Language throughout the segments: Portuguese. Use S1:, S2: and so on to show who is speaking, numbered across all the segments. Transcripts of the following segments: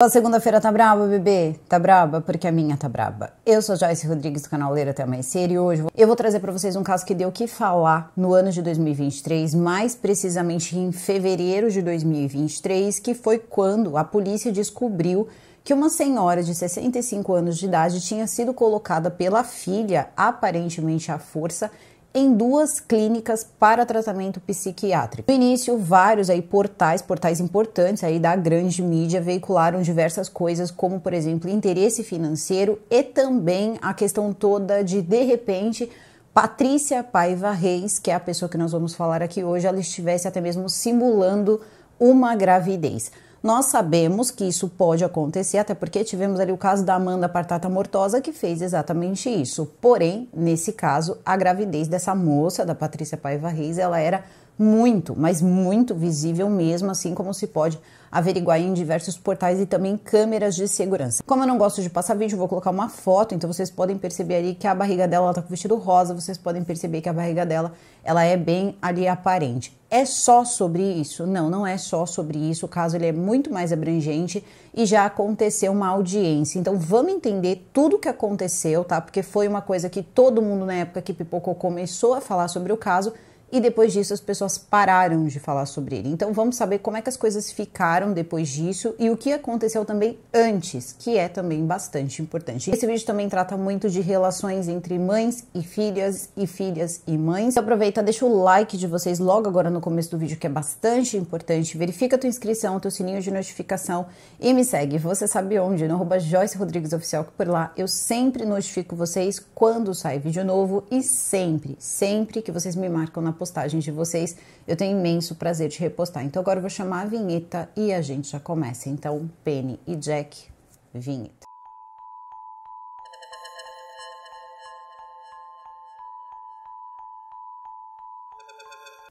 S1: A segunda-feira tá braba, bebê? Tá braba? Porque a minha tá braba. Eu sou Joyce Rodrigues do canal Ler Até Amanhecer e hoje eu vou trazer para vocês um caso que deu o que falar no ano de 2023, mais precisamente em fevereiro de 2023, que foi quando a polícia descobriu que uma senhora de 65 anos de idade tinha sido colocada pela filha, aparentemente à força, em duas clínicas para tratamento psiquiátrico. No início, vários aí portais, portais importantes aí da grande mídia veicularam diversas coisas, como por exemplo, interesse financeiro e também a questão toda de de repente Patrícia Paiva Reis, que é a pessoa que nós vamos falar aqui hoje, ela estivesse até mesmo simulando uma gravidez. Nós sabemos que isso pode acontecer, até porque tivemos ali o caso da Amanda Partata Mortosa, que fez exatamente isso. Porém, nesse caso, a gravidez dessa moça, da Patrícia Paiva Reis, ela era muito, mas muito visível mesmo, assim como se pode averiguar em diversos portais e também câmeras de segurança. Como eu não gosto de passar vídeo, vou colocar uma foto, então vocês podem perceber ali que a barriga dela está com vestido rosa, vocês podem perceber que a barriga dela ela é bem ali aparente. É só sobre isso? Não, não é só sobre isso. O caso ele é muito mais abrangente e já aconteceu uma audiência. Então vamos entender tudo o que aconteceu, tá? Porque foi uma coisa que todo mundo na época que Pipocou começou a falar sobre o caso e depois disso as pessoas pararam de falar sobre ele. Então vamos saber como é que as coisas ficaram depois disso e o que aconteceu também antes, que é também bastante importante. Esse vídeo também trata muito de relações entre mães e filhas e filhas e mães. Então, aproveita, deixa o like de vocês logo agora no começo do vídeo, que é bastante importante. Verifica a tua inscrição, teu sininho de notificação e me segue. Você sabe onde, no arroba Joyce Rodrigues Oficial, que por lá eu sempre notifico vocês quando sai vídeo novo e sempre, sempre que vocês me marcam na postagens de vocês. Eu tenho imenso prazer de repostar. Então agora eu vou chamar a vinheta e a gente já começa. Então, Penny e Jack, vinheta.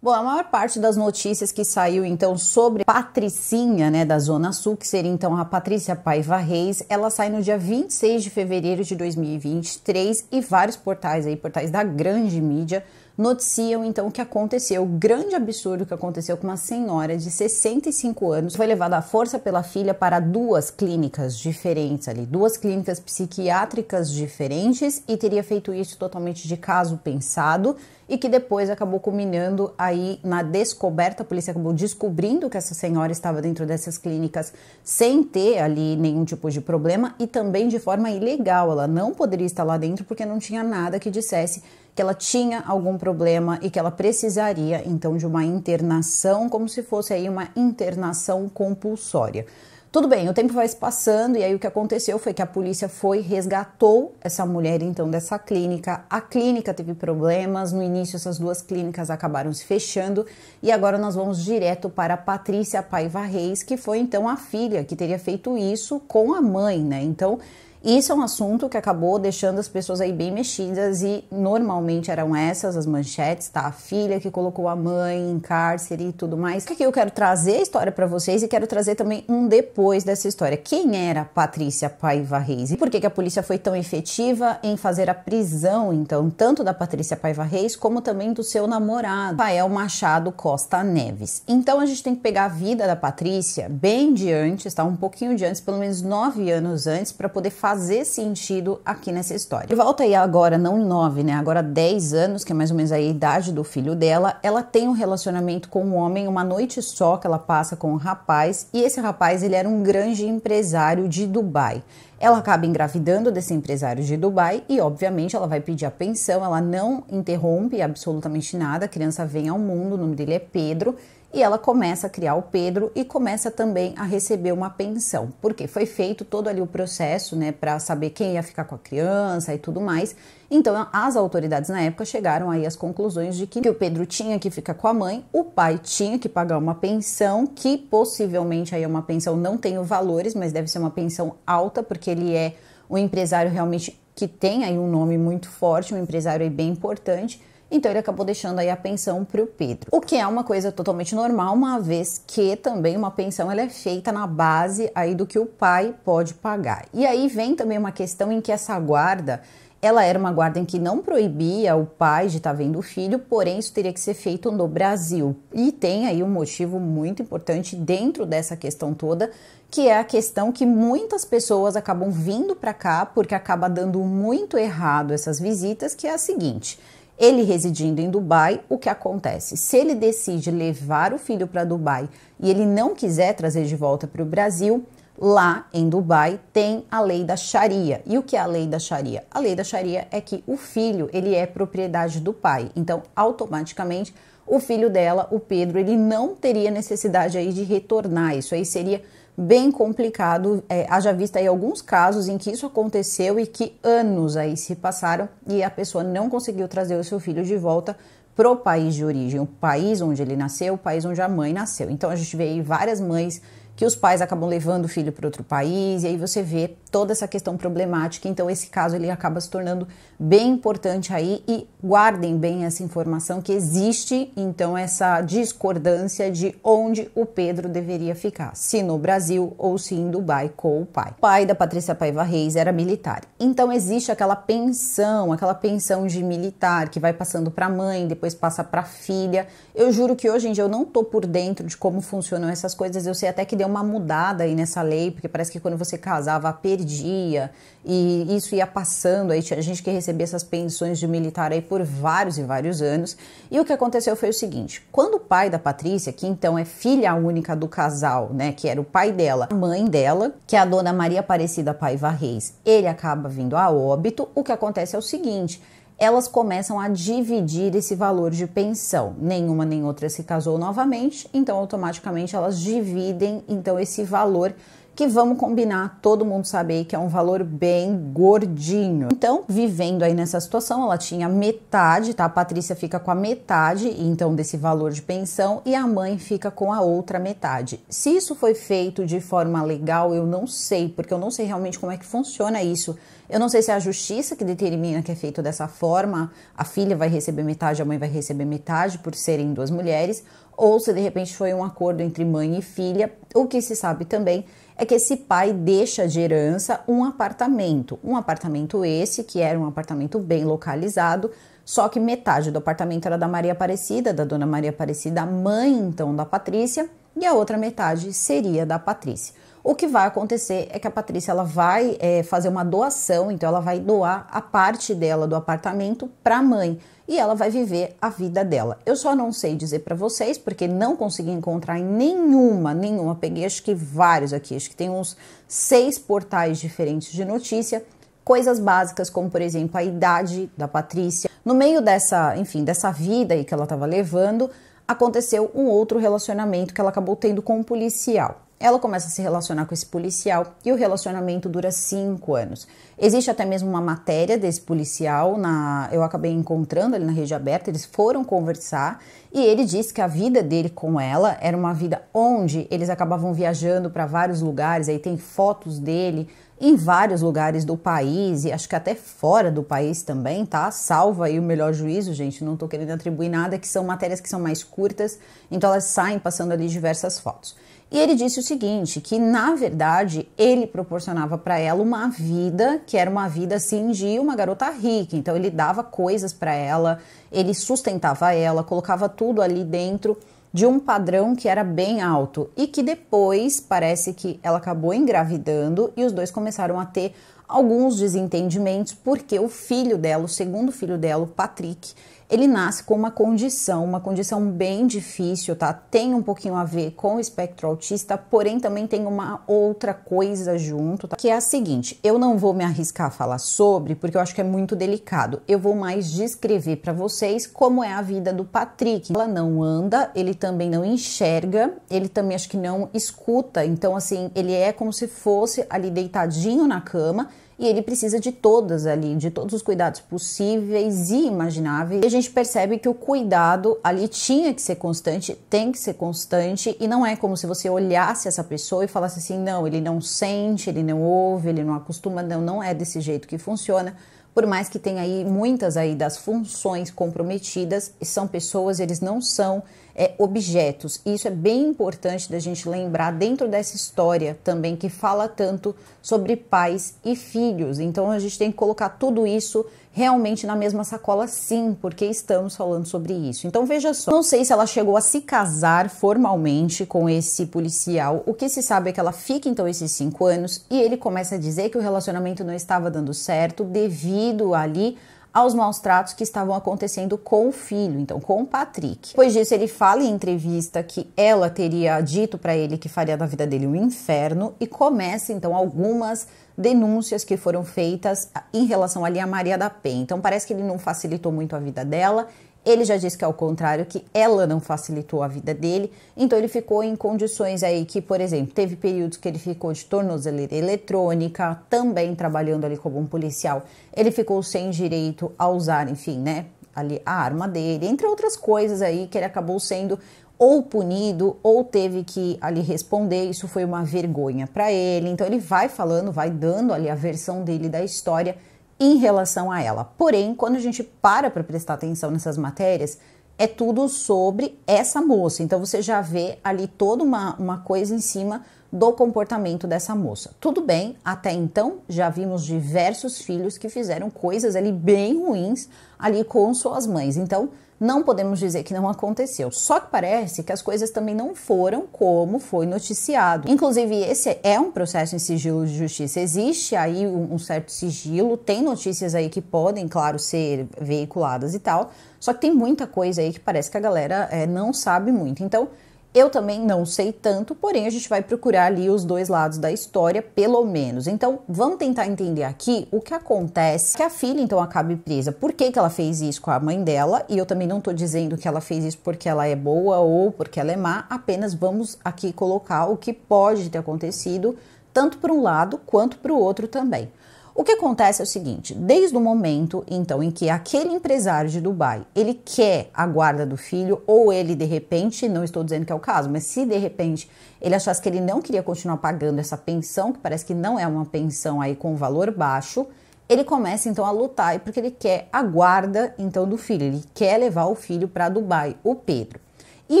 S1: Bom, a maior parte das notícias que saiu então sobre Patricinha, né, da Zona Sul, que seria então a Patrícia Paiva Reis, ela sai no dia 26 de fevereiro de 2023 e vários portais aí, portais da grande mídia, noticiam então o que aconteceu, o grande absurdo que aconteceu com uma senhora de 65 anos, foi levada à força pela filha para duas clínicas diferentes ali, duas clínicas psiquiátricas diferentes e teria feito isso totalmente de caso pensado e que depois acabou culminando aí na descoberta, a polícia acabou descobrindo que essa senhora estava dentro dessas clínicas sem ter ali nenhum tipo de problema e também de forma ilegal, ela não poderia estar lá dentro porque não tinha nada que dissesse que ela tinha algum problema e que ela precisaria então de uma internação, como se fosse aí uma internação compulsória. Tudo bem, o tempo vai se passando e aí o que aconteceu foi que a polícia foi resgatou essa mulher então dessa clínica. A clínica teve problemas, no início essas duas clínicas acabaram se fechando e agora nós vamos direto para Patrícia Paiva Reis, que foi então a filha que teria feito isso com a mãe, né? Então, isso é um assunto que acabou deixando as pessoas aí bem mexidas e normalmente eram essas as manchetes, tá? A filha que colocou a mãe em cárcere e tudo mais. Aqui é eu quero trazer a história para vocês e quero trazer também um depois dessa história. Quem era Patrícia Paiva Reis? E por que, que a polícia foi tão efetiva em fazer a prisão, então, tanto da Patrícia Paiva Reis como também do seu namorado, Rafael Machado Costa Neves? Então a gente tem que pegar a vida da Patrícia bem de antes, tá? Um pouquinho de antes, pelo menos nove anos antes, para poder fazer fazer sentido aqui nessa história. De volta aí agora, não 9, né? Agora 10 anos, que é mais ou menos a idade do filho dela, ela tem um relacionamento com um homem, uma noite só que ela passa com um rapaz, e esse rapaz ele era um grande empresário de Dubai. Ela acaba engravidando desse empresário de Dubai e, obviamente, ela vai pedir a pensão. Ela não interrompe absolutamente nada. A criança vem ao mundo, o nome dele é Pedro e ela começa a criar o Pedro e começa também a receber uma pensão, porque foi feito todo ali o processo, né, para saber quem ia ficar com a criança e tudo mais. Então, as autoridades na época chegaram aí às conclusões de que, que o Pedro tinha que ficar com a mãe, o pai tinha que pagar uma pensão, que possivelmente aí é uma pensão, não tenho valores, mas deve ser uma pensão alta, porque ele é um empresário realmente que tem aí um nome muito forte, um empresário aí bem importante então ele acabou deixando aí a pensão para o Pedro. O que é uma coisa totalmente normal, uma vez que também uma pensão ela é feita na base aí do que o pai pode pagar. E aí vem também uma questão em que essa guarda ela era uma guarda em que não proibia o pai de estar tá vendo o filho, porém isso teria que ser feito no Brasil. E tem aí um motivo muito importante dentro dessa questão toda, que é a questão que muitas pessoas acabam vindo para cá porque acaba dando muito errado essas visitas, que é a seguinte: ele residindo em Dubai, o que acontece? Se ele decide levar o filho para Dubai e ele não quiser trazer de volta para o Brasil, lá em Dubai tem a lei da Sharia. E o que é a lei da Sharia? A lei da Sharia é que o filho, ele é propriedade do pai. Então, automaticamente, o filho dela, o Pedro, ele não teria necessidade aí de retornar. Isso aí seria bem complicado. É, haja vista aí alguns casos em que isso aconteceu e que anos aí se passaram e a pessoa não conseguiu trazer o seu filho de volta pro país de origem, o país onde ele nasceu, o país onde a mãe nasceu. Então a gente vê aí várias mães que os pais acabam levando o filho para outro país, e aí você vê toda essa questão problemática. Então, esse caso ele acaba se tornando bem importante aí e guardem bem essa informação que existe então essa discordância de onde o Pedro deveria ficar, se no Brasil ou se em Dubai com o pai. O pai da Patrícia Paiva Reis era militar. Então existe aquela pensão, aquela pensão de militar que vai passando para a mãe, depois passa para a filha. Eu juro que hoje em dia eu não tô por dentro de como funcionam essas coisas, eu sei até que deu uma mudada aí nessa lei, porque parece que quando você casava, perdia, e isso ia passando, aí tinha gente que recebia essas pensões de militar aí por vários e vários anos. E o que aconteceu foi o seguinte, quando o pai da Patrícia, que então é filha única do casal, né, que era o pai dela, a mãe dela, que é a dona Maria Aparecida Paiva Reis, ele acaba vindo a óbito, o que acontece é o seguinte, elas começam a dividir esse valor de pensão. Nenhuma nem outra se casou novamente, então automaticamente elas dividem então esse valor que vamos combinar, todo mundo sabe que é um valor bem gordinho. Então, vivendo aí nessa situação, ela tinha metade, tá? A Patrícia fica com a metade, então, desse valor de pensão e a mãe fica com a outra metade. Se isso foi feito de forma legal, eu não sei, porque eu não sei realmente como é que funciona isso. Eu não sei se é a justiça que determina que é feito dessa forma, a filha vai receber metade, a mãe vai receber metade por serem duas mulheres, ou se de repente foi um acordo entre mãe e filha, o que se sabe também é que esse pai deixa de herança um apartamento. Um apartamento esse, que era um apartamento bem localizado, só que metade do apartamento era da Maria Aparecida, da dona Maria Aparecida, mãe então da Patrícia, e a outra metade seria da Patrícia. O que vai acontecer é que a Patrícia ela vai é, fazer uma doação, então ela vai doar a parte dela do apartamento para a mãe e ela vai viver a vida dela. Eu só não sei dizer para vocês, porque não consegui encontrar nenhuma, nenhuma. Peguei acho que vários aqui, acho que tem uns seis portais diferentes de notícia. Coisas básicas, como por exemplo a idade da Patrícia. No meio dessa, enfim, dessa vida aí que ela estava levando, aconteceu um outro relacionamento que ela acabou tendo com um policial. Ela começa a se relacionar com esse policial e o relacionamento dura cinco anos. Existe até mesmo uma matéria desse policial, na, eu acabei encontrando ele na rede aberta, eles foram conversar e ele disse que a vida dele com ela era uma vida onde eles acabavam viajando para vários lugares, aí tem fotos dele em vários lugares do país e acho que até fora do país também, tá? Salva aí o melhor juízo, gente. Não tô querendo atribuir nada, que são matérias que são mais curtas, então elas saem passando ali diversas fotos. E ele disse o seguinte, que na verdade ele proporcionava para ela uma vida que era uma vida assim de uma garota rica. Então ele dava coisas para ela, ele sustentava ela, colocava tudo ali dentro de um padrão que era bem alto e que depois parece que ela acabou engravidando e os dois começaram a ter alguns desentendimentos porque o filho dela, o segundo filho dela, o Patrick, ele nasce com uma condição, uma condição bem difícil, tá? Tem um pouquinho a ver com o espectro autista, porém também tem uma outra coisa junto, tá? Que é a seguinte, eu não vou me arriscar a falar sobre, porque eu acho que é muito delicado. Eu vou mais descrever para vocês como é a vida do Patrick. Ela não anda, ele também não enxerga, ele também acho que não escuta. Então assim, ele é como se fosse ali deitadinho na cama, e ele precisa de todas ali, de todos os cuidados possíveis e imagináveis. E a gente percebe que o cuidado ali tinha que ser constante, tem que ser constante, e não é como se você olhasse essa pessoa e falasse assim: não, ele não sente, ele não ouve, ele não acostuma, não, não é desse jeito que funciona. Por mais que tenha aí muitas aí das funções comprometidas, são pessoas, eles não são é, objetos. isso é bem importante da gente lembrar dentro dessa história também que fala tanto sobre pais e filhos. Então a gente tem que colocar tudo isso realmente na mesma sacola, sim, porque estamos falando sobre isso. Então veja só, não sei se ela chegou a se casar formalmente com esse policial. O que se sabe é que ela fica então esses cinco anos e ele começa a dizer que o relacionamento não estava dando certo devido ali aos maus tratos que estavam acontecendo com o filho, então com o Patrick. Depois disso, ele fala em entrevista que ela teria dito para ele que faria da vida dele um inferno e começa então algumas denúncias que foram feitas em relação ali a Maria da Penha. Então parece que ele não facilitou muito a vida dela ele já disse que, ao é contrário, que ela não facilitou a vida dele, então ele ficou em condições aí que, por exemplo, teve períodos que ele ficou de tornozeleira eletrônica, também trabalhando ali como um policial. Ele ficou sem direito a usar, enfim, né, ali a arma dele, entre outras coisas aí que ele acabou sendo ou punido ou teve que ali responder. Isso foi uma vergonha para ele. Então ele vai falando, vai dando ali a versão dele da história em relação a ela. Porém, quando a gente para para prestar atenção nessas matérias, é tudo sobre essa moça. Então você já vê ali toda uma, uma coisa em cima do comportamento dessa moça. Tudo bem, até então já vimos diversos filhos que fizeram coisas ali bem ruins ali com suas mães. Então não podemos dizer que não aconteceu. Só que parece que as coisas também não foram como foi noticiado. Inclusive, esse é um processo em sigilo de justiça. Existe aí um certo sigilo, tem notícias aí que podem, claro, ser veiculadas e tal. Só que tem muita coisa aí que parece que a galera é, não sabe muito. Então, eu também não sei tanto, porém a gente vai procurar ali os dois lados da história, pelo menos. Então, vamos tentar entender aqui o que acontece que a filha então acabe presa. Por que, que ela fez isso com a mãe dela? E eu também não tô dizendo que ela fez isso porque ela é boa ou porque ela é má, apenas vamos aqui colocar o que pode ter acontecido, tanto para um lado quanto para o outro também. O que acontece é o seguinte, desde o momento então em que aquele empresário de Dubai, ele quer a guarda do filho ou ele de repente, não estou dizendo que é o caso, mas se de repente ele achasse que ele não queria continuar pagando essa pensão, que parece que não é uma pensão aí com valor baixo, ele começa então a lutar porque ele quer a guarda então do filho, ele quer levar o filho para Dubai, o Pedro. E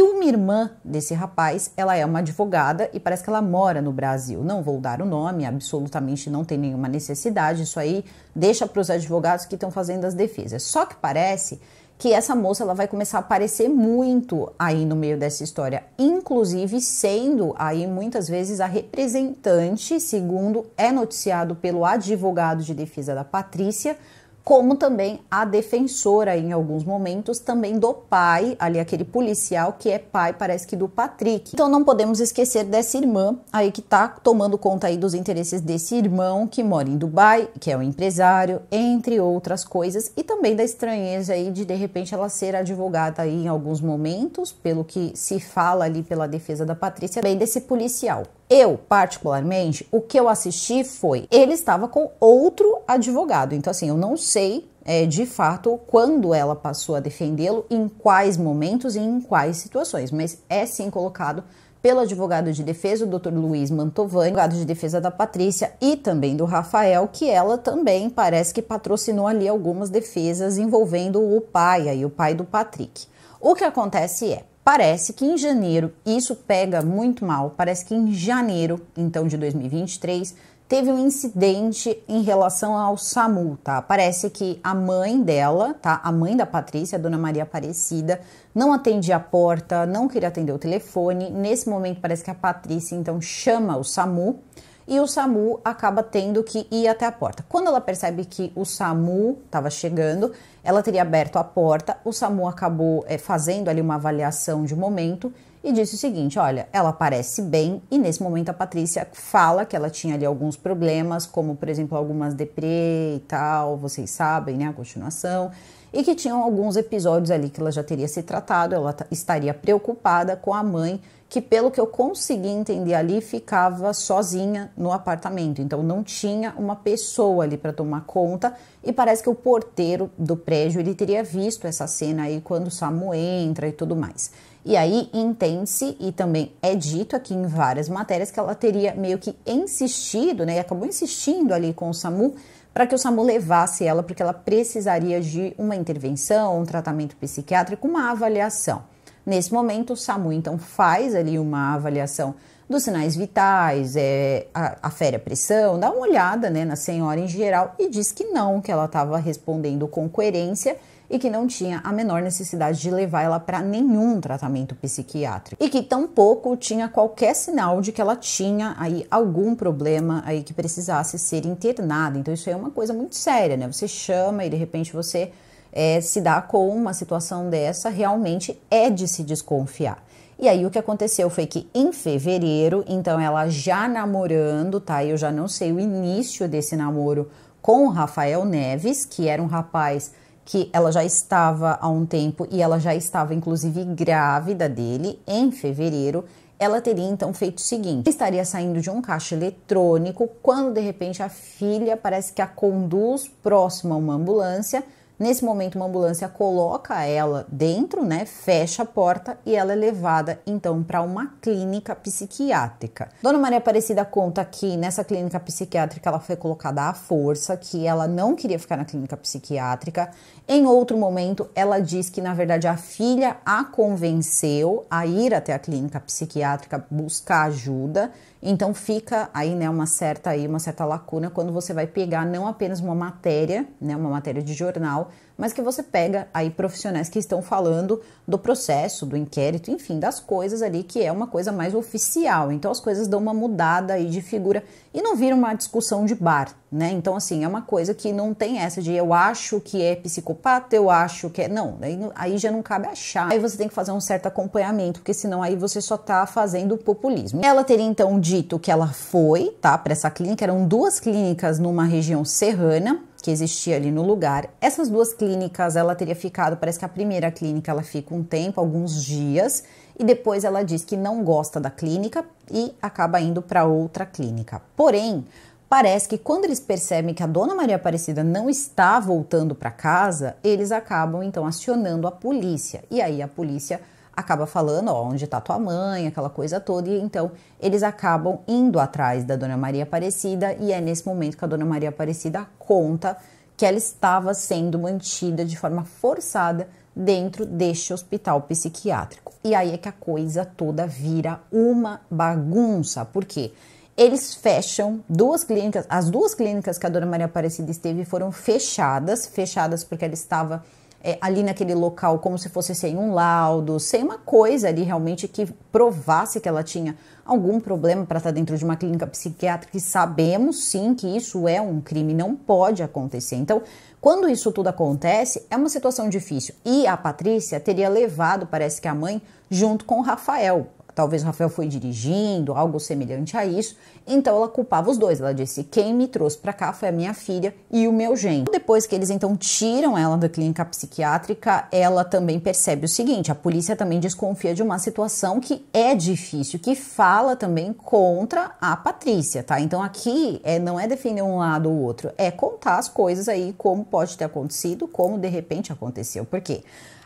S1: uma irmã desse rapaz, ela é uma advogada e parece que ela mora no Brasil. Não vou dar o nome, absolutamente não tem nenhuma necessidade. Isso aí deixa para os advogados que estão fazendo as defesas. Só que parece que essa moça ela vai começar a aparecer muito aí no meio dessa história, inclusive sendo aí muitas vezes a representante, segundo é noticiado pelo advogado de defesa da Patrícia, como também a defensora em alguns momentos, também do pai, ali aquele policial que é pai, parece que do Patrick. Então não podemos esquecer dessa irmã aí que tá tomando conta aí dos interesses desse irmão que mora em Dubai, que é um empresário, entre outras coisas, e também da estranheza aí de de repente ela ser advogada aí em alguns momentos, pelo que se fala ali pela defesa da Patrícia, bem desse policial. Eu, particularmente, o que eu assisti foi ele estava com outro advogado. Então, assim, eu não sei é, de fato quando ela passou a defendê-lo, em quais momentos e em quais situações, mas é sim colocado pelo advogado de defesa, o Dr. Luiz Mantovani, advogado de defesa da Patrícia e também do Rafael, que ela também parece que patrocinou ali algumas defesas envolvendo o pai, aí o pai do Patrick. O que acontece é, Parece que em janeiro, isso pega muito mal, parece que em janeiro, então, de 2023, teve um incidente em relação ao SAMU, tá? Parece que a mãe dela, tá? A mãe da Patrícia, a dona Maria Aparecida, não atendia a porta, não queria atender o telefone. Nesse momento, parece que a Patrícia, então, chama o SAMU e o SAMU acaba tendo que ir até a porta. Quando ela percebe que o SAMU estava chegando, ela teria aberto a porta, o SAMU acabou é, fazendo ali uma avaliação de momento e disse o seguinte: olha, ela parece bem, e nesse momento a Patrícia fala que ela tinha ali alguns problemas, como por exemplo algumas deprê e tal, vocês sabem, né? A continuação, e que tinham alguns episódios ali que ela já teria se tratado, ela estaria preocupada com a mãe que pelo que eu consegui entender ali, ficava sozinha no apartamento. Então não tinha uma pessoa ali para tomar conta e parece que o porteiro do prédio ele teria visto essa cena aí quando o Samu entra e tudo mais. E aí entende-se e também é dito aqui em várias matérias que ela teria meio que insistido, né? E acabou insistindo ali com o Samu para que o SAMU levasse ela, porque ela precisaria de uma intervenção, um tratamento psiquiátrico, uma avaliação. Nesse momento, o SAMU então faz ali uma avaliação dos sinais vitais, é, a, a pressão, dá uma olhada né, na senhora em geral e diz que não, que ela estava respondendo com coerência e que não tinha a menor necessidade de levar ela para nenhum tratamento psiquiátrico e que tampouco tinha qualquer sinal de que ela tinha aí algum problema aí que precisasse ser internada. Então isso é uma coisa muito séria, né? Você chama e de repente você é, se dá com uma situação dessa, realmente é de se desconfiar. E aí o que aconteceu foi que em fevereiro, então ela já namorando, tá? Eu já não sei o início desse namoro com o Rafael Neves, que era um rapaz que ela já estava há um tempo e ela já estava inclusive grávida dele em fevereiro. Ela teria então feito o seguinte: estaria saindo de um caixa eletrônico quando de repente a filha parece que a conduz próxima a uma ambulância Nesse momento, uma ambulância coloca ela dentro, né? Fecha a porta e ela é levada então para uma clínica psiquiátrica. Dona Maria Aparecida conta que nessa clínica psiquiátrica ela foi colocada à força, que ela não queria ficar na clínica psiquiátrica. Em outro momento, ela diz que, na verdade, a filha a convenceu a ir até a clínica psiquiátrica buscar ajuda. Então fica aí, né, uma certa aí, uma certa lacuna quando você vai pegar não apenas uma matéria, né, uma matéria de jornal, mas que você pega aí profissionais que estão falando do processo, do inquérito, enfim, das coisas ali que é uma coisa mais oficial. Então as coisas dão uma mudada aí de figura e não vira uma discussão de bar, né? Então assim, é uma coisa que não tem essa de eu acho que é psicopata, eu acho que é, não, aí, aí já não cabe achar. Aí você tem que fazer um certo acompanhamento, porque senão aí você só tá fazendo populismo. Ela teria então dito que ela foi, tá, para essa clínica, eram duas clínicas numa região serrana que existia ali no lugar. Essas duas clínicas, ela teria ficado, parece que a primeira clínica ela fica um tempo, alguns dias, e depois ela diz que não gosta da clínica e acaba indo para outra clínica. Porém, parece que quando eles percebem que a dona Maria Aparecida não está voltando para casa, eles acabam então acionando a polícia. E aí a polícia acaba falando ó, onde está tua mãe, aquela coisa toda, e então eles acabam indo atrás da Dona Maria Aparecida, e é nesse momento que a Dona Maria Aparecida conta que ela estava sendo mantida de forma forçada dentro deste hospital psiquiátrico. E aí é que a coisa toda vira uma bagunça, porque eles fecham duas clínicas, as duas clínicas que a Dona Maria Aparecida esteve foram fechadas, fechadas porque ela estava é, ali naquele local como se fosse sem um laudo, sem uma coisa ali realmente que provasse que ela tinha algum problema para estar tá dentro de uma clínica psiquiátrica, e sabemos sim que isso é um crime, não pode acontecer. Então, quando isso tudo acontece, é uma situação difícil. E a Patrícia teria levado, parece que a mãe, junto com o Rafael. Talvez Rafael foi dirigindo, algo semelhante a isso. Então ela culpava os dois. Ela disse: quem me trouxe para cá foi a minha filha e o meu genro. Depois que eles então tiram ela da clínica psiquiátrica, ela também percebe o seguinte: a polícia também desconfia de uma situação que é difícil, que fala também contra a Patrícia, tá? Então aqui é, não é defender um lado ou outro, é contar as coisas aí, como pode ter acontecido, como de repente aconteceu. Por quê?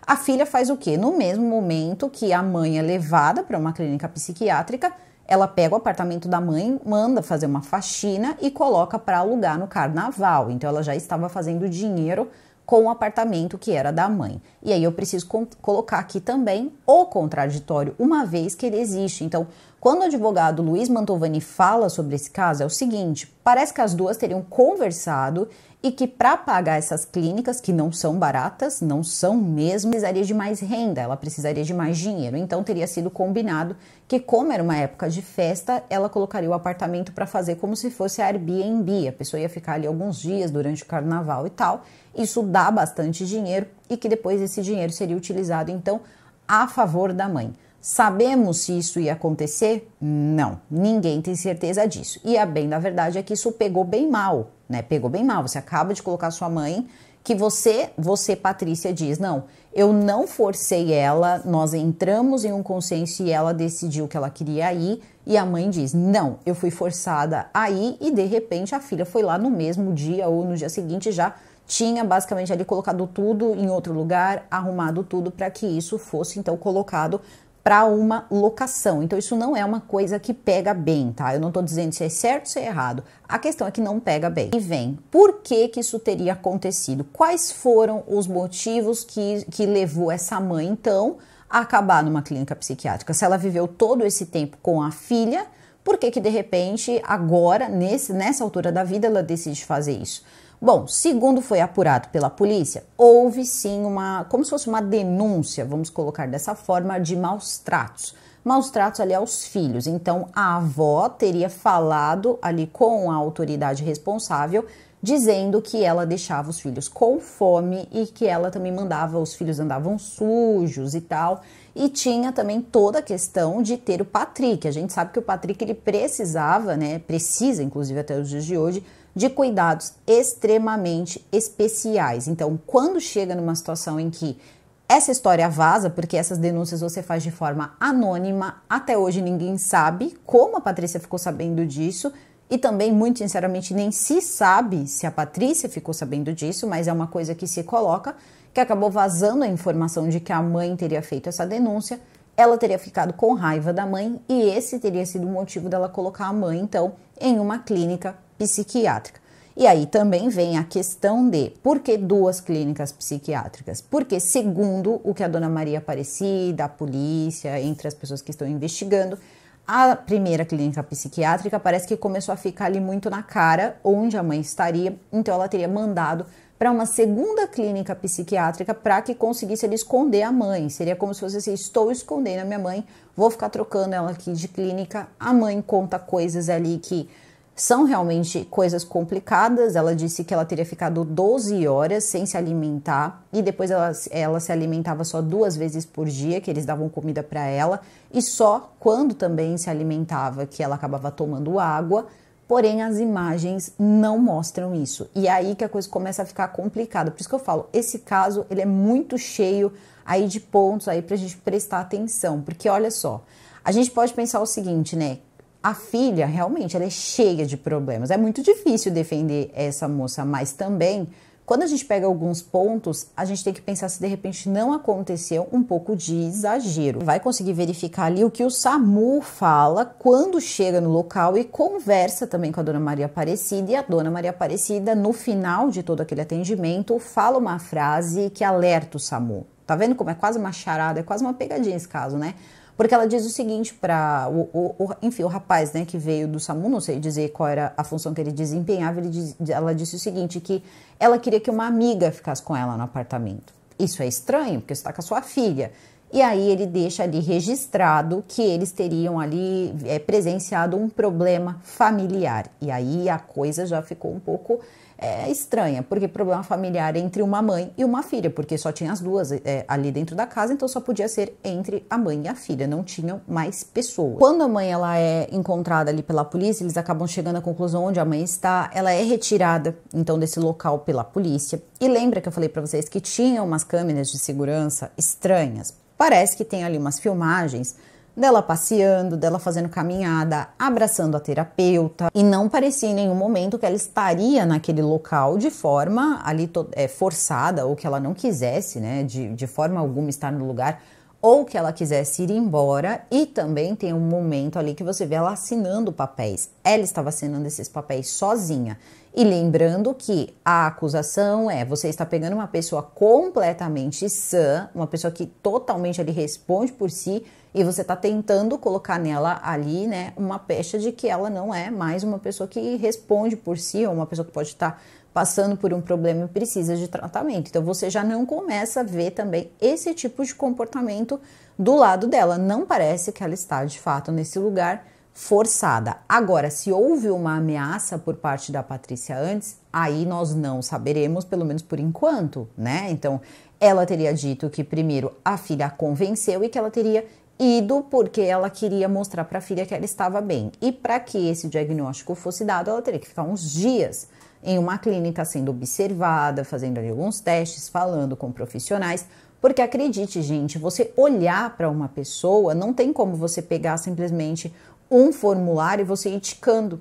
S1: A filha faz o quê? No mesmo momento que a mãe é levada para uma clínica psiquiátrica, ela pega o apartamento da mãe, manda fazer uma faxina e coloca para alugar no carnaval. Então ela já estava fazendo dinheiro com o apartamento que era da mãe. E aí eu preciso colocar aqui também o contraditório, uma vez que ele existe. Então, quando o advogado Luiz Mantovani fala sobre esse caso, é o seguinte: parece que as duas teriam conversado e que para pagar essas clínicas, que não são baratas, não são mesmo, precisaria de mais renda, ela precisaria de mais dinheiro. Então teria sido combinado que, como era uma época de festa, ela colocaria o apartamento para fazer como se fosse a Airbnb, a pessoa ia ficar ali alguns dias durante o carnaval e tal. Isso dá bastante dinheiro e que depois esse dinheiro seria utilizado então a favor da mãe. Sabemos se isso ia acontecer? Não, ninguém tem certeza disso. E a bem da verdade é que isso pegou bem mal né? Pegou bem mal. Você acaba de colocar sua mãe que você, você Patrícia diz, não, eu não forcei ela, nós entramos em um consenso e ela decidiu que ela queria ir, e a mãe diz, não, eu fui forçada a ir e de repente a filha foi lá no mesmo dia ou no dia seguinte já tinha basicamente ali colocado tudo em outro lugar, arrumado tudo para que isso fosse então colocado para uma locação. Então, isso não é uma coisa que pega bem, tá? Eu não estou dizendo se é certo ou se é errado. A questão é que não pega bem. E vem, por que, que isso teria acontecido? Quais foram os motivos que, que levou essa mãe, então, a acabar numa clínica psiquiátrica? Se ela viveu todo esse tempo com a filha, por que, que de repente, agora, nesse, nessa altura da vida, ela decide fazer isso? Bom, segundo foi apurado pela polícia, houve sim uma, como se fosse uma denúncia, vamos colocar dessa forma, de maus tratos. Maus tratos ali aos filhos. Então a avó teria falado ali com a autoridade responsável dizendo que ela deixava os filhos com fome e que ela também mandava os filhos andavam sujos e tal. E tinha também toda a questão de ter o Patrick. A gente sabe que o Patrick ele precisava, né? Precisa, inclusive até os dias de hoje, de cuidados extremamente especiais. Então, quando chega numa situação em que essa história vaza, porque essas denúncias você faz de forma anônima, até hoje ninguém sabe como a Patrícia ficou sabendo disso. E também, muito sinceramente, nem se sabe se a Patrícia ficou sabendo disso, mas é uma coisa que se coloca, que acabou vazando a informação de que a mãe teria feito essa denúncia, ela teria ficado com raiva da mãe e esse teria sido o motivo dela colocar a mãe, então, em uma clínica psiquiátrica. E aí também vem a questão de por que duas clínicas psiquiátricas? Porque, segundo o que a dona Maria Aparecida, a polícia, entre as pessoas que estão investigando, a primeira clínica psiquiátrica parece que começou a ficar ali muito na cara onde a mãe estaria, então ela teria mandado para uma segunda clínica psiquiátrica para que conseguisse ele esconder a mãe. Seria como se fosse assim: estou escondendo a minha mãe, vou ficar trocando ela aqui de clínica. A mãe conta coisas ali que são realmente coisas complicadas. Ela disse que ela teria ficado 12 horas sem se alimentar e depois ela, ela se alimentava só duas vezes por dia, que eles davam comida para ela, e só quando também se alimentava que ela acabava tomando água. Porém, as imagens não mostram isso. E é aí que a coisa começa a ficar complicada. Por isso que eu falo, esse caso ele é muito cheio aí de pontos aí a gente prestar atenção. Porque olha só, a gente pode pensar o seguinte, né? A filha realmente ela é cheia de problemas. É muito difícil defender essa moça, mas também quando a gente pega alguns pontos, a gente tem que pensar se de repente não aconteceu um pouco de exagero. Vai conseguir verificar ali o que o SAMU fala quando chega no local e conversa também com a dona Maria Aparecida. E a dona Maria Aparecida, no final de todo aquele atendimento, fala uma frase que alerta o SAMU. Tá vendo como é quase uma charada, é quase uma pegadinha esse caso, né? Porque ela diz o seguinte para o, o, o, enfim, o rapaz, né, que veio do SAMU, não sei dizer qual era a função que ele desempenhava, ele diz, ela disse o seguinte, que ela queria que uma amiga ficasse com ela no apartamento. Isso é estranho, porque você está com a sua filha. E aí ele deixa ali registrado que eles teriam ali é, presenciado um problema familiar. E aí a coisa já ficou um pouco é estranha, porque problema familiar entre uma mãe e uma filha, porque só tinha as duas é, ali dentro da casa, então só podia ser entre a mãe e a filha, não tinham mais pessoas. Quando a mãe ela é encontrada ali pela polícia, eles acabam chegando à conclusão onde a mãe está, ela é retirada então desse local pela polícia. E lembra que eu falei para vocês que tinham umas câmeras de segurança estranhas? Parece que tem ali umas filmagens dela passeando, dela fazendo caminhada, abraçando a terapeuta, e não parecia em nenhum momento que ela estaria naquele local de forma ali é, forçada, ou que ela não quisesse, né, de, de forma alguma estar no lugar, ou que ela quisesse ir embora, e também tem um momento ali que você vê ela assinando papéis. Ela estava assinando esses papéis sozinha. E lembrando que a acusação é você está pegando uma pessoa completamente sã, uma pessoa que totalmente responde por si, e você está tentando colocar nela ali, né, uma pecha de que ela não é mais uma pessoa que responde por si, ou uma pessoa que pode estar tá passando por um problema e precisa de tratamento. Então você já não começa a ver também esse tipo de comportamento do lado dela. Não parece que ela está de fato nesse lugar forçada. Agora, se houve uma ameaça por parte da Patrícia antes, aí nós não saberemos, pelo menos por enquanto, né? Então, ela teria dito que primeiro a filha a convenceu e que ela teria ido porque ela queria mostrar para a filha que ela estava bem. E para que esse diagnóstico fosse dado, ela teria que ficar uns dias em uma clínica sendo observada, fazendo ali alguns testes, falando com profissionais. Porque acredite, gente, você olhar para uma pessoa, não tem como você pegar simplesmente um formulário e você ir ticando.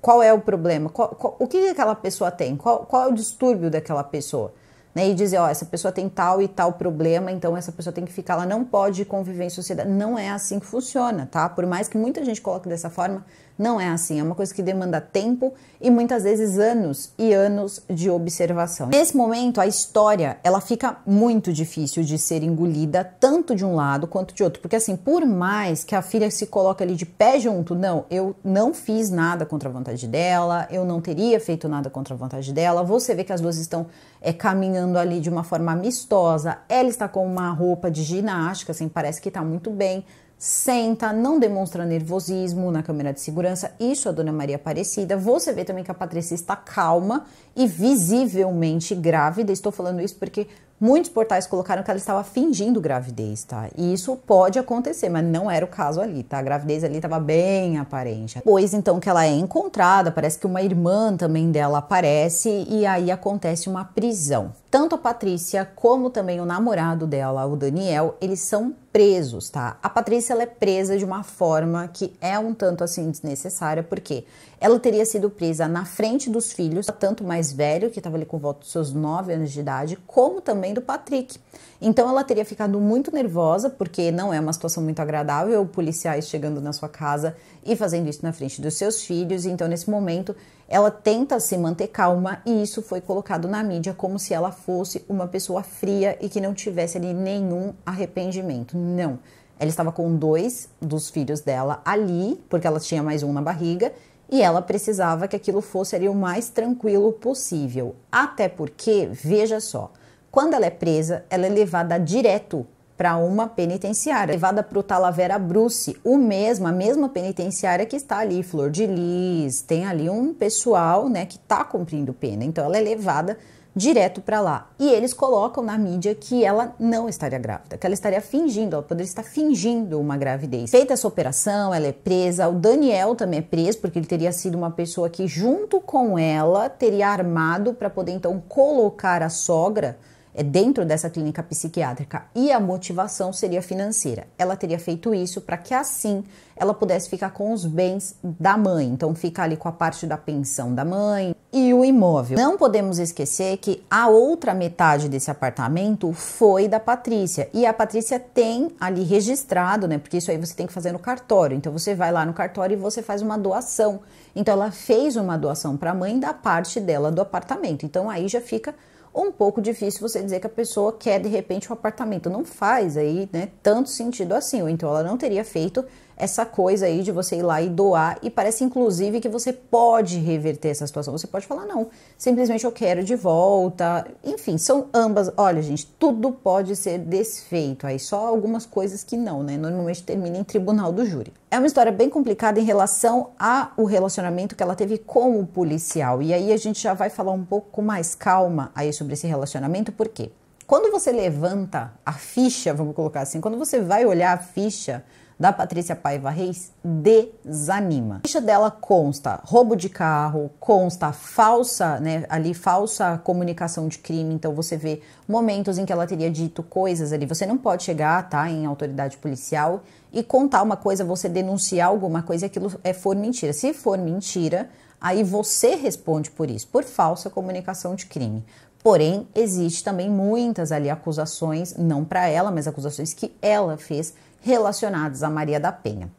S1: Qual é o problema? Qual, qual, o que aquela pessoa tem? Qual, qual é o distúrbio daquela pessoa? né, e dizer, ó, essa pessoa tem tal e tal problema, então essa pessoa tem que ficar, ela não pode conviver em sociedade. Não é assim que funciona, tá? Por mais que muita gente coloque dessa forma, não é assim, é uma coisa que demanda tempo e muitas vezes anos e anos de observação. Nesse momento, a história, ela fica muito difícil de ser engolida, tanto de um lado quanto de outro, porque assim, por mais que a filha se coloque ali de pé junto, não, eu não fiz nada contra a vontade dela, eu não teria feito nada contra a vontade dela, você vê que as duas estão é, caminhando ali de uma forma amistosa, ela está com uma roupa de ginástica, assim, parece que está muito bem, senta, não demonstra nervosismo na câmera de segurança. Isso a Dona Maria Aparecida. Você vê também que a Patrícia está calma e visivelmente grávida. Estou falando isso porque Muitos portais colocaram que ela estava fingindo gravidez, tá? E isso pode acontecer, mas não era o caso ali, tá? A gravidez ali estava bem aparente. Pois então que ela é encontrada, parece que uma irmã também dela aparece e aí acontece uma prisão. Tanto a Patrícia como também o namorado dela, o Daniel, eles são presos, tá? A Patrícia ela é presa de uma forma que é um tanto assim desnecessária, porque ela teria sido presa na frente dos filhos, tanto mais velho, que estava ali com volta dos seus 9 anos de idade, como também também do Patrick. Então ela teria ficado muito nervosa, porque não é uma situação muito agradável policiais chegando na sua casa e fazendo isso na frente dos seus filhos. Então, nesse momento, ela tenta se manter calma e isso foi colocado na mídia como se ela fosse uma pessoa fria e que não tivesse ali nenhum arrependimento. Não. Ela estava com dois dos filhos dela ali, porque ela tinha mais um na barriga, e ela precisava que aquilo fosse ali o mais tranquilo possível. Até porque, veja só, quando ela é presa, ela é levada direto para uma penitenciária, levada para o Talavera Bruce, o mesmo, a mesma penitenciária que está ali, Flor de Lis, tem ali um pessoal, né, que está cumprindo pena. Então ela é levada direto para lá. E eles colocam na mídia que ela não estaria grávida, que ela estaria fingindo, ela poderia estar fingindo uma gravidez. Feita essa operação, ela é presa, o Daniel também é preso, porque ele teria sido uma pessoa que, junto com ela, teria armado para poder então colocar a sogra é dentro dessa clínica psiquiátrica e a motivação seria financeira. Ela teria feito isso para que assim ela pudesse ficar com os bens da mãe, então ficar ali com a parte da pensão da mãe e o imóvel. Não podemos esquecer que a outra metade desse apartamento foi da Patrícia e a Patrícia tem ali registrado, né? Porque isso aí você tem que fazer no cartório. Então você vai lá no cartório e você faz uma doação. Então ela fez uma doação para a mãe da parte dela do apartamento. Então aí já fica um pouco difícil você dizer que a pessoa quer de repente um apartamento. Não faz aí, né, tanto sentido assim, ou então ela não teria feito essa coisa aí de você ir lá e doar, e parece inclusive que você pode reverter essa situação. Você pode falar, não, simplesmente eu quero de volta. Enfim, são ambas. Olha, gente, tudo pode ser desfeito. Aí só algumas coisas que não, né? Normalmente termina em tribunal do júri. É uma história bem complicada em relação ao relacionamento que ela teve com o policial. E aí a gente já vai falar um pouco mais calma aí sobre esse relacionamento, por quê? Quando você levanta a ficha, vamos colocar assim, quando você vai olhar a ficha da Patrícia Paiva Reis desanima. A ficha dela consta roubo de carro, consta falsa, né, ali falsa comunicação de crime, então você vê momentos em que ela teria dito coisas ali, você não pode chegar, tá, em autoridade policial e contar uma coisa, você denunciar alguma coisa, e aquilo é for mentira. Se for mentira, aí você responde por isso, por falsa comunicação de crime. Porém, existe também muitas ali acusações, não para ela, mas acusações que ela fez relacionados a Maria da Penha.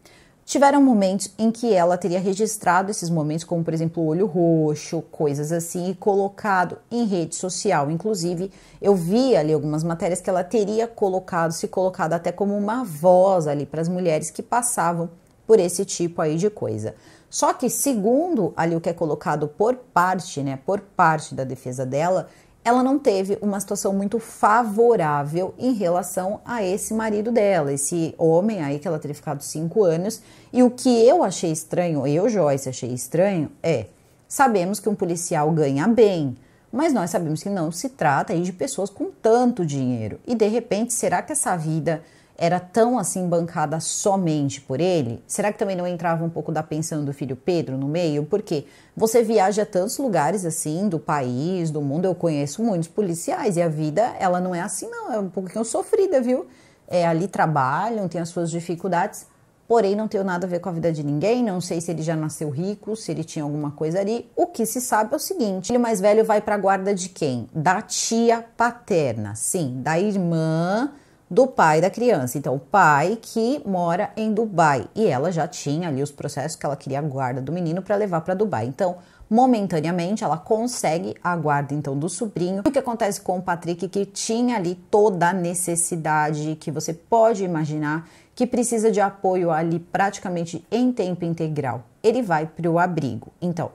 S1: Tiveram momentos em que ela teria registrado esses momentos, como por exemplo olho roxo, coisas assim, e colocado em rede social. Inclusive, eu vi ali algumas matérias que ela teria colocado, se colocado até como uma voz ali para as mulheres que passavam por esse tipo aí de coisa. Só que, segundo ali o que é colocado por parte, né, por parte da defesa dela, ela não teve uma situação muito favorável em relação a esse marido dela, esse homem aí que ela teria ficado cinco anos. E o que eu achei estranho, eu, Joyce, achei estranho é: sabemos que um policial ganha bem, mas nós sabemos que não se trata aí de pessoas com tanto dinheiro. E de repente, será que essa vida era tão assim bancada somente por ele? Será que também não entrava um pouco da pensão do filho Pedro no meio? Porque você viaja a tantos lugares assim do país, do mundo, eu conheço muitos policiais e a vida ela não é assim não, é um pouquinho sofrida, viu? É, ali trabalham, tem as suas dificuldades, porém não tenho nada a ver com a vida de ninguém, não sei se ele já nasceu rico, se ele tinha alguma coisa ali. O que se sabe é o seguinte: ele mais velho vai para a guarda de quem? Da tia paterna, sim, da irmã do pai da criança. Então, o pai que mora em Dubai e ela já tinha ali os processos que ela queria a guarda do menino para levar para Dubai. Então, momentaneamente, ela consegue a guarda então do sobrinho. O que acontece com o Patrick que tinha ali toda a necessidade que você pode imaginar que precisa de apoio ali praticamente em tempo integral. Ele vai para o abrigo. Então,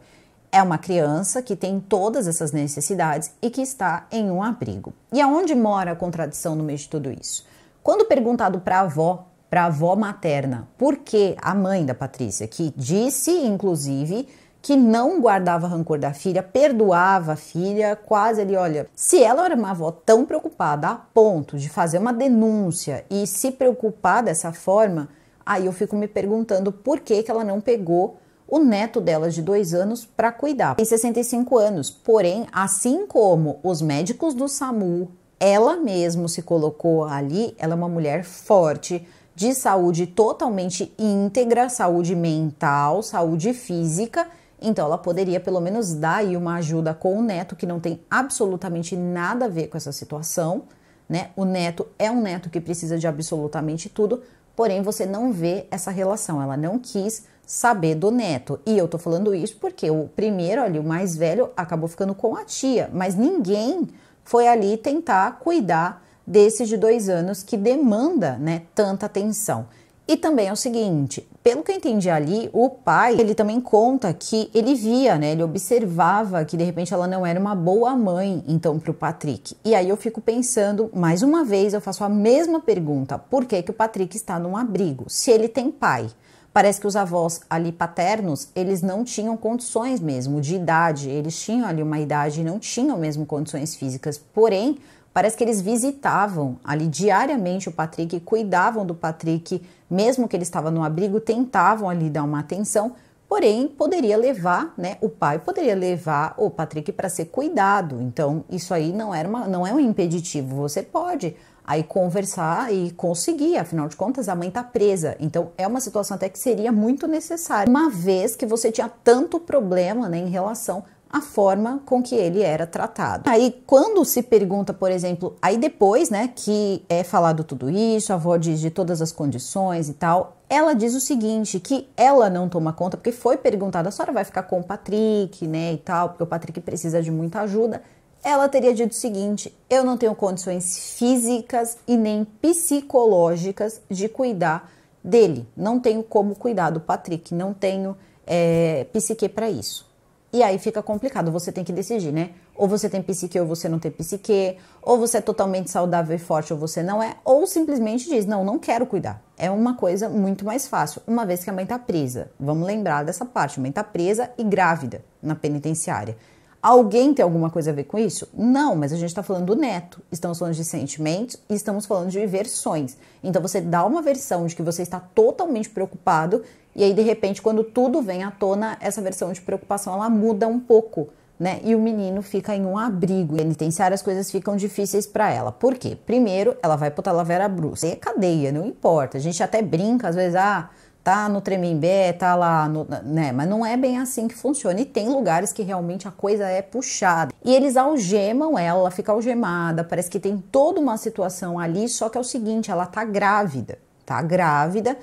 S1: é uma criança que tem todas essas necessidades e que está em um abrigo. E aonde mora a contradição no meio de tudo isso? Quando perguntado para a avó, para a avó materna, por que a mãe da Patrícia, que disse, inclusive, que não guardava rancor da filha, perdoava a filha, quase ali, olha, se ela era uma avó tão preocupada a ponto de fazer uma denúncia e se preocupar dessa forma, aí eu fico me perguntando por que, que ela não pegou o neto dela de dois anos para cuidar. Tem 65 anos, porém, assim como os médicos do SAMU, ela mesma se colocou ali, ela é uma mulher forte, de saúde totalmente íntegra, saúde mental, saúde física. Então ela poderia pelo menos dar aí uma ajuda com o neto, que não tem absolutamente nada a ver com essa situação, né? O neto é um neto que precisa de absolutamente tudo, porém você não vê essa relação. Ela não quis saber do neto. E eu tô falando isso porque o primeiro ali, o mais velho, acabou ficando com a tia, mas ninguém foi ali tentar cuidar desse de dois anos que demanda, né, tanta atenção. E também é o seguinte, pelo que eu entendi ali, o pai, ele também conta que ele via, né, ele observava que de repente ela não era uma boa mãe, então para o Patrick. E aí eu fico pensando, mais uma vez eu faço a mesma pergunta, por que que o Patrick está num abrigo se ele tem pai? Parece que os avós ali paternos, eles não tinham condições mesmo de idade, eles tinham ali uma idade e não tinham mesmo condições físicas. Porém, parece que eles visitavam ali diariamente o Patrick, cuidavam do Patrick, mesmo que ele estava no abrigo, tentavam ali dar uma atenção, porém poderia levar, né, o pai poderia levar o Patrick para ser cuidado. Então, isso aí não era uma, não é um impeditivo, você pode aí conversar e conseguir, afinal de contas a mãe tá presa. Então é uma situação até que seria muito necessária, uma vez que você tinha tanto problema né, em relação à forma com que ele era tratado. Aí quando se pergunta, por exemplo, aí depois, né, que é falado tudo isso, a avó diz de todas as condições e tal, ela diz o seguinte, que ela não toma conta, porque foi perguntada, a senhora vai ficar com o Patrick, né, e tal, porque o Patrick precisa de muita ajuda ela teria dito o seguinte: eu não tenho condições físicas e nem psicológicas de cuidar dele. Não tenho como cuidar do Patrick, não tenho é, psique para isso. E aí fica complicado, você tem que decidir, né? Ou você tem psique ou você não tem psique, ou você é totalmente saudável e forte ou você não é, ou simplesmente diz: não, não quero cuidar. É uma coisa muito mais fácil, uma vez que a mãe está presa. Vamos lembrar dessa parte: a mãe está presa e grávida na penitenciária. Alguém tem alguma coisa a ver com isso? Não, mas a gente está falando do neto. Estamos falando de sentimentos e estamos falando de versões. Então você dá uma versão de que você está totalmente preocupado e aí de repente quando tudo vem à tona, essa versão de preocupação ela muda um pouco, né? E o menino fica em um abrigo penitenciário, as coisas ficam difíceis para ela. Por quê? Primeiro, ela vai pro Talavera Bruce. É cadeia, não importa. A gente até brinca às vezes, ah, tá no Tremembé, tá lá, no, né? Mas não é bem assim que funciona. E tem lugares que realmente a coisa é puxada. E eles algemam ela, ela fica algemada, parece que tem toda uma situação ali, só que é o seguinte, ela tá grávida, tá grávida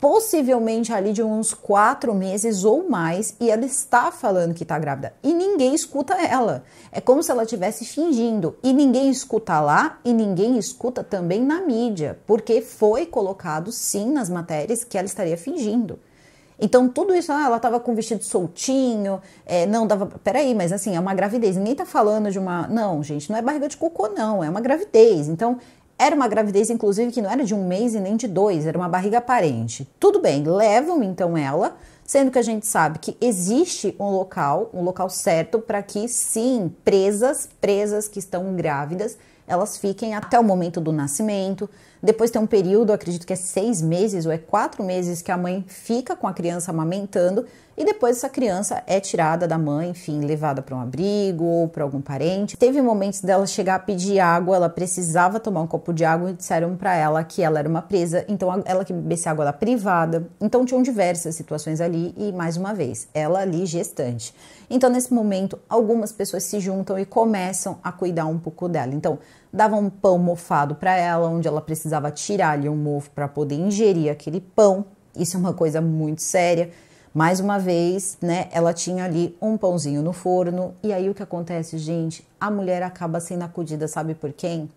S1: possivelmente ali de uns quatro meses ou mais, e ela está falando que está grávida. E ninguém escuta ela. É como se ela estivesse fingindo. E ninguém escuta lá e ninguém escuta também na mídia, porque foi colocado sim nas matérias que ela estaria fingindo. Então, tudo isso, ah, ela estava com vestido soltinho, é, não dava. Peraí, mas assim, é uma gravidez. Ninguém está falando de uma. Não, gente, não é barriga de cocô, não, é uma gravidez. Então, era uma gravidez, inclusive, que não era de um mês e nem de dois, era uma barriga aparente. Tudo bem, levam então ela, sendo que a gente sabe que existe um local, um local certo para que sim, presas, presas que estão grávidas, elas fiquem até o momento do nascimento. Depois tem um período, acredito que é seis meses ou é quatro meses, que a mãe fica com a criança amamentando e depois essa criança é tirada da mãe, enfim, levada para um abrigo ou para algum parente. Teve momentos dela chegar a pedir água, ela precisava tomar um copo de água e disseram para ela que ela era uma presa, então ela que bebesse água da privada. Então tinham diversas situações ali e mais uma vez, ela ali gestante. Então nesse momento, algumas pessoas se juntam e começam a cuidar um pouco dela. Então, davam um pão mofado para ela, onde ela precisava tirar ali um mofo para poder ingerir aquele pão. Isso é uma coisa muito séria. Mais uma vez, né, ela tinha ali um pãozinho no forno, e aí o que acontece, gente? A mulher acaba sendo acudida, sabe por quem?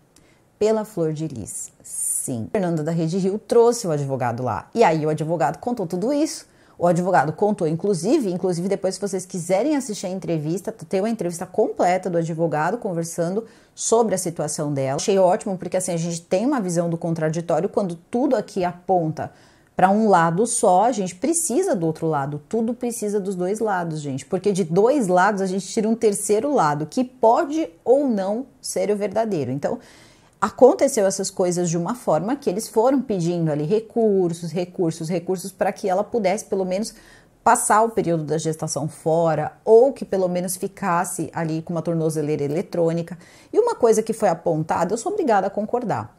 S1: Pela Flor de Lis. Sim. Fernando da Rede Rio trouxe o advogado lá. E aí o advogado contou tudo isso. O advogado contou, inclusive, inclusive depois se vocês quiserem assistir a entrevista, tem uma entrevista completa do advogado conversando sobre a situação dela. Achei ótimo porque assim a gente tem uma visão do contraditório quando tudo aqui aponta para um lado só, a gente precisa do outro lado. Tudo precisa dos dois lados, gente. Porque de dois lados a gente tira um terceiro lado, que pode ou não ser o verdadeiro. Então, aconteceu essas coisas de uma forma que eles foram pedindo ali recursos, recursos, recursos para que ela pudesse pelo menos passar o período da gestação fora ou que pelo menos ficasse ali com uma tornozeleira eletrônica. E uma coisa que foi apontada, eu sou obrigada a concordar.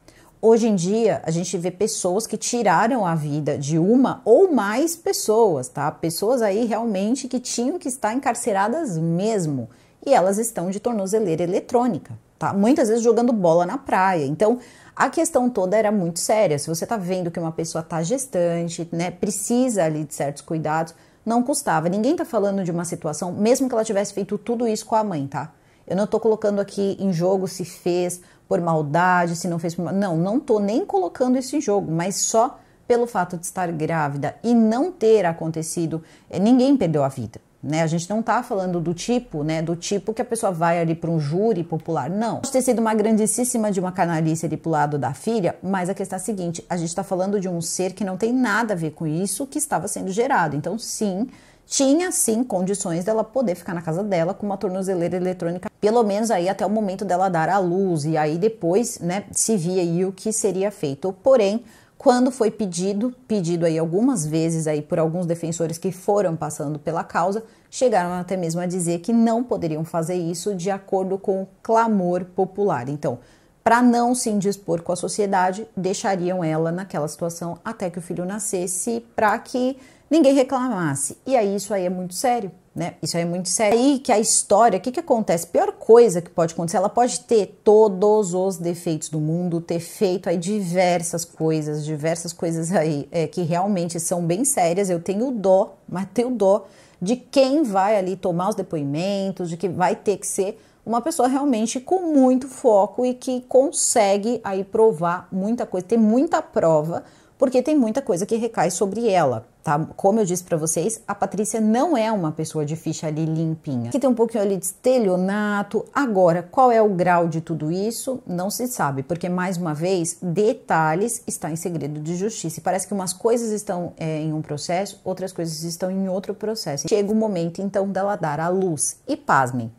S1: Hoje em dia, a gente vê pessoas que tiraram a vida de uma ou mais pessoas, tá? Pessoas aí realmente que tinham que estar encarceradas mesmo. E elas estão de tornozeleira eletrônica, tá? Muitas vezes jogando bola na praia. Então, a questão toda era muito séria. Se você tá vendo que uma pessoa tá gestante, né, precisa ali de certos cuidados, não custava. Ninguém tá falando de uma situação, mesmo que ela tivesse feito tudo isso com a mãe, tá? Eu não tô colocando aqui em jogo se fez por maldade, se não fez por... Não, não tô nem colocando isso em jogo, mas só pelo fato de estar grávida e não ter acontecido, eh, ninguém perdeu a vida. Né? A gente não está falando do tipo, né? Do tipo que a pessoa vai ali para um júri popular. Não. Pode ter sido uma grandíssima de uma canalice ali pro lado da filha, mas a questão é a seguinte: a gente está falando de um ser que não tem nada a ver com isso que estava sendo gerado. Então, sim, tinha sim condições dela poder ficar na casa dela com uma tornozeleira eletrônica, pelo menos aí até o momento dela dar à luz, e aí depois, né, se via aí o que seria feito. Porém, quando foi pedido, pedido aí algumas vezes aí por alguns defensores que foram passando pela causa, chegaram até mesmo a dizer que não poderiam fazer isso de acordo com o clamor popular. Então, para não se indispor com a sociedade, deixariam ela naquela situação até que o filho nascesse, para que ninguém reclamasse. E aí isso aí é muito sério, né? Isso aí é muito sério. Aí que a história, o que, que acontece? Pior coisa que pode acontecer, ela pode ter todos os defeitos do mundo, ter feito aí diversas coisas, diversas coisas aí é, que realmente são bem sérias. Eu tenho dó, mas tenho dó de quem vai ali tomar os depoimentos, de que vai ter que ser uma pessoa realmente com muito foco e que consegue aí provar muita coisa, ter muita prova, porque tem muita coisa que recai sobre ela. Tá? Como eu disse para vocês, a Patrícia não é uma pessoa de ficha ali limpinha. Aqui tem um pouquinho ali de estelionato. Agora, qual é o grau de tudo isso? Não se sabe, porque mais uma vez, detalhes está em segredo de justiça. E parece que umas coisas estão é, em um processo, outras coisas estão em outro processo. Chega o momento então dela dar a luz. E pasmem,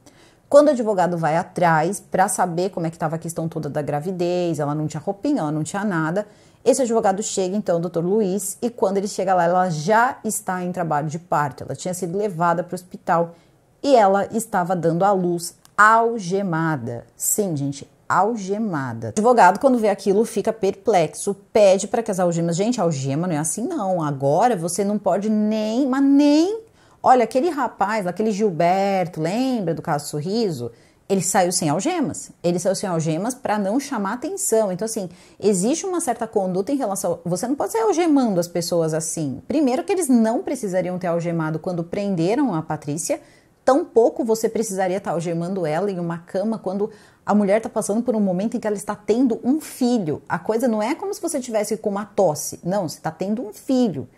S1: quando o advogado vai atrás para saber como é que estava a questão toda da gravidez, ela não tinha roupinha, ela não tinha nada, esse advogado chega então, doutor Luiz, e quando ele chega lá, ela já está em trabalho de parto. Ela tinha sido levada para o hospital e ela estava dando à luz algemada. Sim, gente, algemada. O advogado, quando vê aquilo, fica perplexo, pede para que as algemas. Gente, algema não é assim, não. Agora você não pode nem, mas nem. Olha, aquele rapaz, aquele Gilberto, lembra do caso Sorriso? ele saiu sem algemas. Ele saiu sem algemas para não chamar atenção. Então, assim, existe uma certa conduta em relação. Você não pode sair algemando as pessoas assim. Primeiro, que eles não precisariam ter algemado quando prenderam a Patrícia. Tampouco você precisaria estar algemando ela em uma cama quando a mulher está passando por um momento em que ela está tendo um filho. A coisa não é como se você tivesse com uma tosse. Não, você está tendo um filho.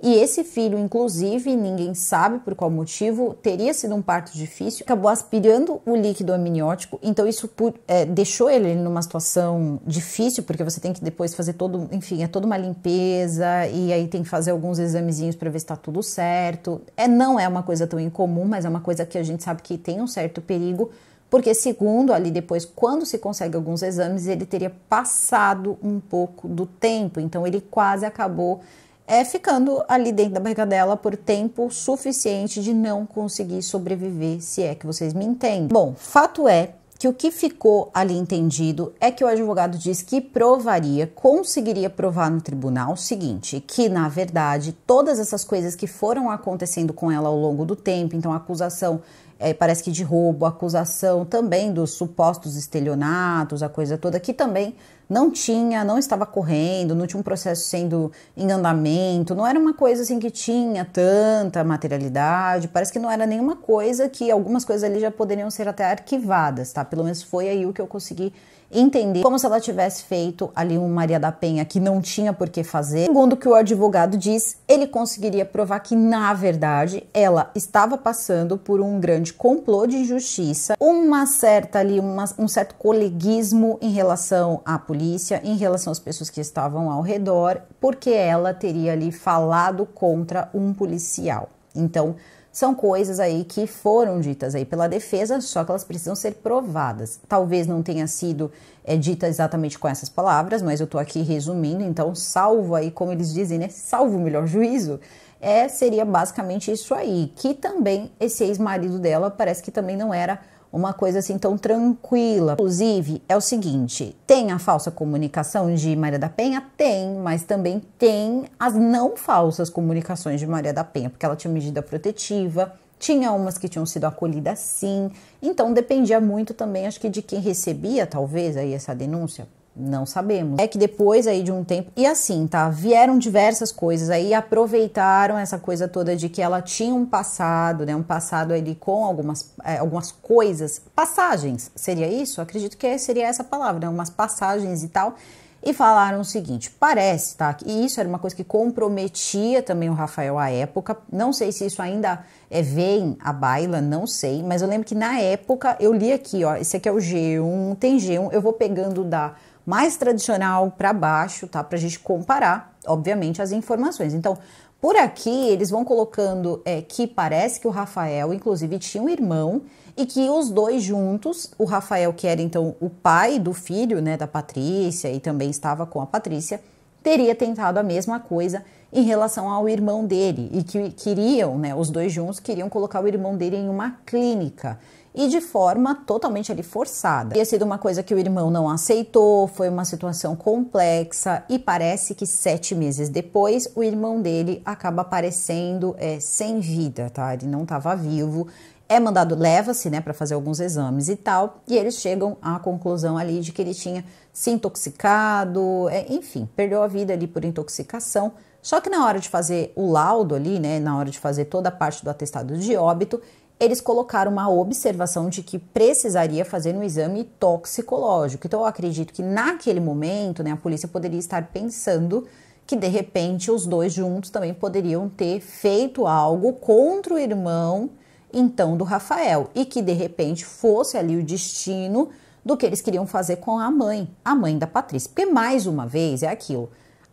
S1: E esse filho, inclusive, ninguém sabe por qual motivo, teria sido um parto difícil, acabou aspirando o líquido amniótico, então isso é, deixou ele numa situação difícil, porque você tem que depois fazer todo, enfim, é toda uma limpeza, e aí tem que fazer alguns examezinhos para ver se está tudo certo. É, não é uma coisa tão incomum, mas é uma coisa que a gente sabe que tem um certo perigo, porque segundo ali depois, quando se consegue alguns exames, ele teria passado um pouco do tempo, então ele quase acabou é, ficando ali dentro da barriga dela por tempo suficiente de não conseguir sobreviver, se é que vocês me entendem. Bom, fato é que o que ficou ali entendido é que o advogado diz que provaria, conseguiria provar no tribunal o seguinte, que na verdade todas essas coisas que foram acontecendo com ela ao longo do tempo, então a acusação é, parece que de roubo, acusação também dos supostos estelionatos, a coisa toda, que também não tinha, não estava correndo, não tinha um processo sendo em andamento, não era uma coisa assim que tinha tanta materialidade, parece que não era nenhuma coisa que algumas coisas ali já poderiam ser até arquivadas, tá? Pelo menos foi aí o que eu consegui entender como se ela tivesse feito ali um Maria da Penha que não tinha por que fazer. Segundo o que o advogado diz, ele conseguiria provar que na verdade ela estava passando por um grande complô de injustiça, uma certa ali uma, um certo coleguismo em relação à polícia, em relação às pessoas que estavam ao redor, porque ela teria ali falado contra um policial. Então, são coisas aí que foram ditas aí pela defesa, só que elas precisam ser provadas. Talvez não tenha sido é, dita exatamente com essas palavras, mas eu estou aqui resumindo, então salvo aí, como eles dizem, né? Salvo o melhor juízo. É, seria basicamente isso aí, que também esse ex-marido dela parece que também não era uma coisa assim tão tranquila. Inclusive, é o seguinte: tem a falsa comunicação de Maria da Penha? Tem, mas também tem as não falsas comunicações de Maria da Penha, porque ela tinha medida protetiva, tinha umas que tinham sido acolhidas sim. Então dependia muito também, acho que de quem recebia talvez aí essa denúncia não sabemos. É que depois aí de um tempo. E assim, tá? Vieram diversas coisas aí, aproveitaram essa coisa toda de que ela tinha um passado, né? Um passado ali com algumas, é, algumas coisas, passagens, seria isso? Acredito que seria essa palavra, né? Umas passagens e tal. E falaram o seguinte: parece, tá? E isso era uma coisa que comprometia também o Rafael à época. Não sei se isso ainda é, vem a baila, não sei, mas eu lembro que na época eu li aqui, ó. Esse aqui é o G1, tem G1, eu vou pegando da mais tradicional para baixo, tá? Para a gente comparar, obviamente, as informações. Então, por aqui eles vão colocando é, que parece que o Rafael, inclusive, tinha um irmão e que os dois juntos, o Rafael, que era então o pai do filho, né, da Patrícia e também estava com a Patrícia, teria tentado a mesma coisa em relação ao irmão dele e que queriam, né, os dois juntos queriam colocar o irmão dele em uma clínica e de forma totalmente ali forçada. Tinha sido uma coisa que o irmão não aceitou, foi uma situação complexa e parece que sete meses depois o irmão dele acaba aparecendo é, sem vida, tá? Ele não estava vivo é mandado, leva-se, né, para fazer alguns exames e tal, e eles chegam à conclusão ali de que ele tinha se intoxicado, é, enfim, perdeu a vida ali por intoxicação. Só que na hora de fazer o laudo ali, né, na hora de fazer toda a parte do atestado de óbito, eles colocaram uma observação de que precisaria fazer um exame toxicológico. Então, eu acredito que naquele momento, né, a polícia poderia estar pensando que de repente os dois juntos também poderiam ter feito algo contra o irmão, então, do Rafael, e que de repente fosse ali o destino do que eles queriam fazer com a mãe, a mãe da Patrícia. Porque mais uma vez é aquilo.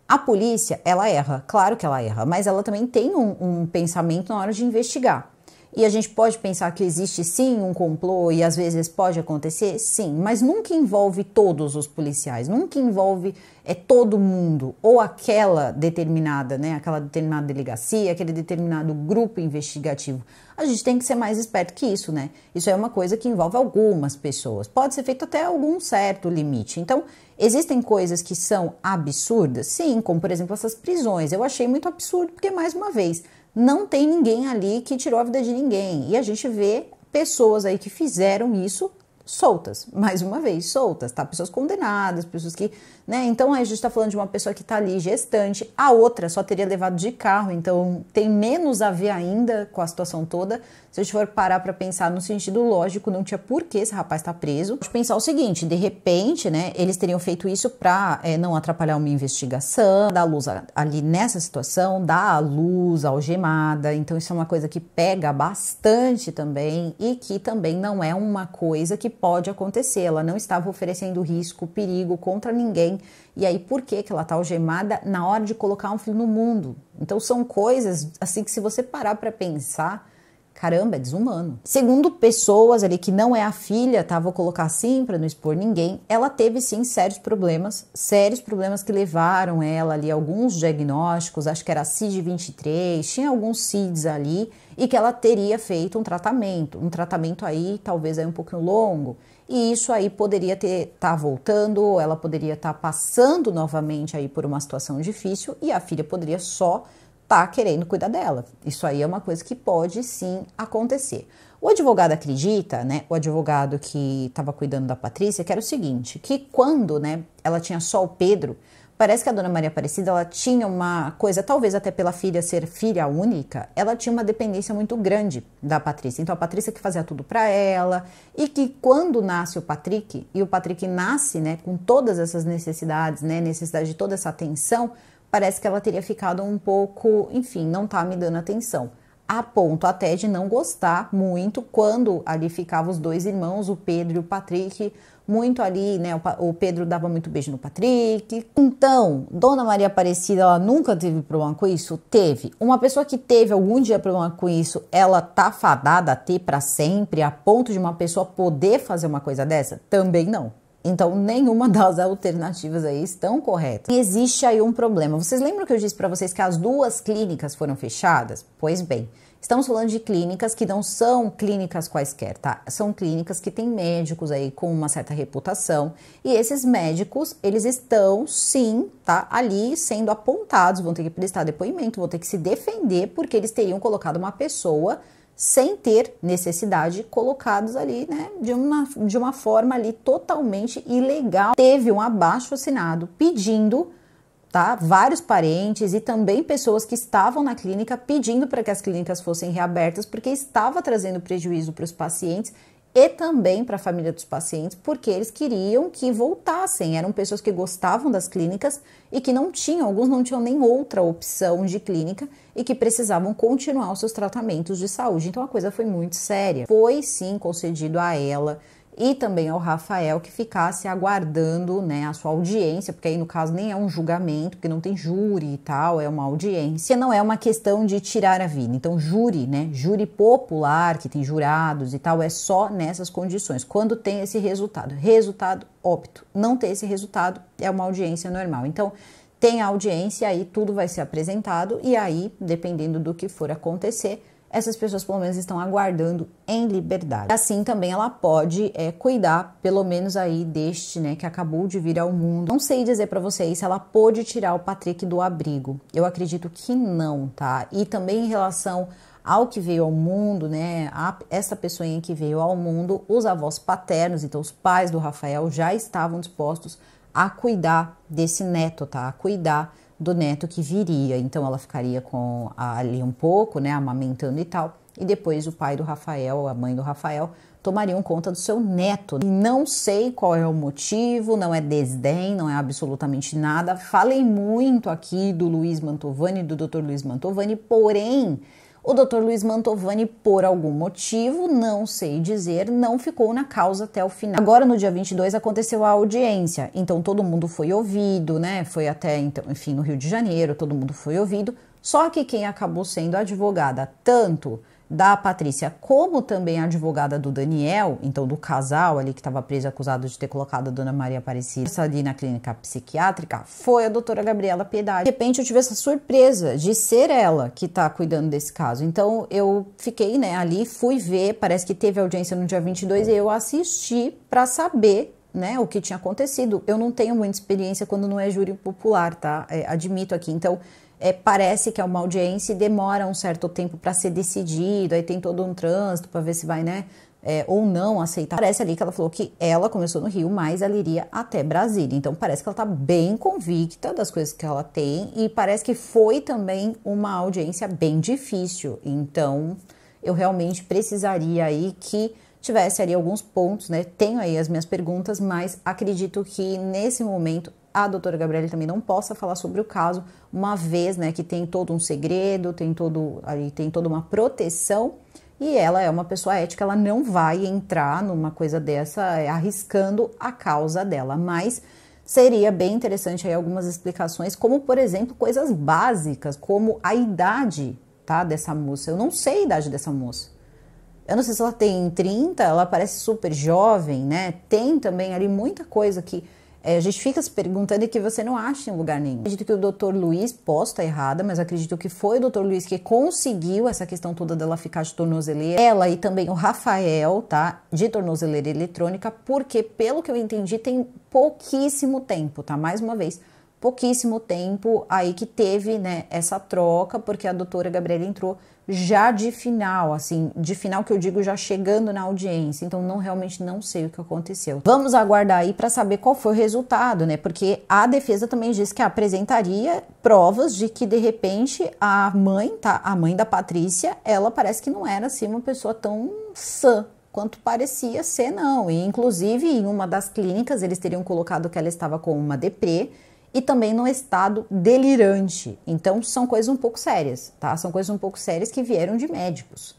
S1: A polícia, ela erra, claro que ela erra, mas ela também tem um, um pensamento na hora de investigar. E a gente pode pensar que existe sim um complô e às vezes pode acontecer, sim, mas nunca envolve todos os policiais, nunca envolve é todo mundo ou aquela determinada, né, aquela determinada delegacia, aquele determinado grupo investigativo. A gente tem que ser mais esperto que isso, né? Isso é uma coisa que envolve algumas pessoas. Pode ser feito até algum certo limite. Então, existem coisas que são absurdas? Sim, como por exemplo essas prisões. Eu achei muito absurdo porque mais uma vez, não tem ninguém ali que tirou a vida de ninguém. E a gente vê pessoas aí que fizeram isso soltas, mais uma vez, soltas, tá? Pessoas condenadas, pessoas que, né? Então a gente tá falando de uma pessoa que tá ali gestante, a outra só teria levado de carro, então tem menos a ver ainda com a situação toda. Se a gente for parar para pensar no sentido lógico, não tinha por que esse rapaz estar tá preso. De pensar o seguinte, de repente, né, eles teriam feito isso para é, eh, não atrapalhar uma investigação, dar luz a, ali nessa situação, dar a luz algemada. Então isso é uma coisa que pega bastante também e que também não é uma coisa que pode acontecer. Ela não estava oferecendo risco, perigo contra ninguém. E aí por que que ela tá algemada na hora de colocar um filho no mundo? Então são coisas assim que se você parar para pensar, Caramba, é desumano. Segundo pessoas ali que não é a filha, tá? Vou colocar assim para não expor ninguém. Ela teve sim sérios problemas, sérios problemas que levaram ela ali alguns diagnósticos, acho que era CID23, tinha alguns CIDs ali e que ela teria feito um tratamento, um tratamento aí talvez aí um pouquinho longo. E isso aí poderia ter tá voltando, ela poderia estar tá passando novamente aí por uma situação difícil e a filha poderia só tá querendo cuidar dela. Isso aí é uma coisa que pode sim acontecer. O advogado acredita, né? O advogado que estava cuidando da Patrícia, que era o seguinte: que quando, né, ela tinha só o Pedro, parece que a dona Maria Aparecida ela tinha uma coisa, talvez até pela filha ser filha única, ela tinha uma dependência muito grande da Patrícia. Então a Patrícia que fazia tudo para ela e que quando nasce o Patrick e o Patrick nasce, né, com todas essas necessidades, né, necessidade de toda essa atenção, parece que ela teria ficado um pouco, enfim, não tá me dando atenção. A ponto até de não gostar muito quando ali ficavam os dois irmãos, o Pedro e o Patrick, muito ali, né? O Pedro dava muito beijo no Patrick. Então, Dona Maria Aparecida, ela nunca teve problema com isso? Teve. Uma pessoa que teve algum dia problema com isso, ela tá fadada a ter para sempre, a ponto de uma pessoa poder fazer uma coisa dessa? Também não. Então, nenhuma das alternativas aí estão corretas. E existe aí um problema. Vocês lembram que eu disse para vocês que as duas clínicas foram fechadas? Pois bem, Estamos falando de clínicas que não são clínicas quaisquer, tá? São clínicas que têm médicos aí com uma certa reputação e esses médicos, eles estão sim, tá? Ali sendo apontados, vão ter que prestar depoimento, vão ter que se defender porque eles teriam colocado uma pessoa sem ter necessidade, colocados ali, né, de uma, de uma forma ali totalmente ilegal. Teve um abaixo assinado pedindo, tá, vários parentes e também pessoas que estavam na clínica pedindo para que as clínicas fossem reabertas, porque estava trazendo prejuízo para os pacientes e também para a família dos pacientes, porque eles queriam que voltassem. Eram pessoas que gostavam das clínicas e que não tinham, alguns não tinham nem outra opção de clínica e que precisavam continuar os seus tratamentos de saúde. Então a coisa foi muito séria. Foi sim concedido a ela e também ao Rafael que ficasse aguardando né, a sua audiência, porque aí no caso nem é um julgamento, porque não tem júri e tal, é uma audiência, não é uma questão de tirar a vida. Então, júri, né? Júri popular, que tem jurados e tal, é só nessas condições. Quando tem esse resultado, resultado óbito. Não ter esse resultado é uma audiência normal. Então, tem a audiência, aí tudo vai ser apresentado, e aí, dependendo do que for acontecer, essas pessoas pelo menos estão aguardando em liberdade. Assim também ela pode é, cuidar, pelo menos aí deste, né, que acabou de vir ao mundo. Não sei dizer para vocês se ela pôde tirar o Patrick do abrigo. Eu acredito que não, tá? E também em relação ao que veio ao mundo, né? A, essa pessoa que veio ao mundo, os avós paternos, então os pais do Rafael já estavam dispostos a cuidar desse neto, tá? A cuidar do neto que viria. Então ela ficaria com a, ali um pouco, né, amamentando e tal. E depois o pai do Rafael, a mãe do Rafael, tomariam conta do seu neto. E não sei qual é o motivo, não é desdém, não é absolutamente nada. Falei muito aqui do Luiz Mantovani, do Dr. Luiz Mantovani, porém o Dr. Luiz Mantovani, por algum motivo, não sei dizer, não ficou na causa até o final. Agora, no dia 22, aconteceu a audiência, então todo mundo foi ouvido, né? Foi até, então, enfim, no Rio de Janeiro, todo mundo foi ouvido. Só que quem acabou sendo advogada tanto da Patrícia, como também a advogada do Daniel, então do casal ali que estava preso acusado de ter colocado a dona Maria Aparecida ali na clínica psiquiátrica, foi a doutora Gabriela Piedade. De repente eu tive essa surpresa de ser ela que está cuidando desse caso. Então eu fiquei, né, ali, fui ver, parece que teve audiência no dia 22 e eu assisti para saber né, o que tinha acontecido. Eu não tenho muita experiência quando não é júri popular, tá? É, admito aqui. Então, é, parece que é uma audiência e demora um certo tempo para ser decidido, aí tem todo um trânsito para ver se vai, né, é, ou não aceitar. Parece ali que ela falou que ela começou no Rio, mas ela iria até Brasília. Então parece que ela está bem convicta das coisas que ela tem e parece que foi também uma audiência bem difícil. Então eu realmente precisaria aí que tivesse ali alguns pontos, né? Tenho aí as minhas perguntas, mas acredito que nesse momento a doutora Gabriela também não possa falar sobre o caso, uma vez né, que tem todo um segredo, tem, todo, aí tem toda uma proteção e ela é uma pessoa ética, ela não vai entrar numa coisa dessa é, arriscando a causa dela, mas seria bem interessante aí algumas explicações, como por exemplo, coisas básicas, como a idade, tá, dessa moça. Eu não sei a idade dessa moça. Eu não sei se ela tem 30, ela parece super jovem, né? Tem também ali muita coisa que é, a gente fica se perguntando e que você não acha em lugar nenhum. Acredito que o Dr. Luiz posta errada, mas acredito que foi o Dr. Luiz que conseguiu essa questão toda dela ficar de tornozeleira. Ela e também o Rafael, tá? De tornozeleira eletrônica, porque pelo que eu entendi tem pouquíssimo tempo, tá? Mais uma vez pouquíssimo tempo aí que teve né, essa troca, porque a doutora Gabriela entrou já de final, assim, de final que eu digo já chegando na audiência. Então não realmente não sei o que aconteceu. Vamos aguardar aí para saber qual foi o resultado, né? Porque a defesa também disse que apresentaria provas de que de repente a mãe, tá, a mãe da Patrícia, ela parece que não era assim uma pessoa tão sã, quanto parecia ser, não. E, inclusive, em uma das clínicas, eles teriam colocado que ela estava com uma deprê, e também no estado delirante. Então são coisas um pouco sérias, tá? São coisas um pouco sérias que vieram de médicos.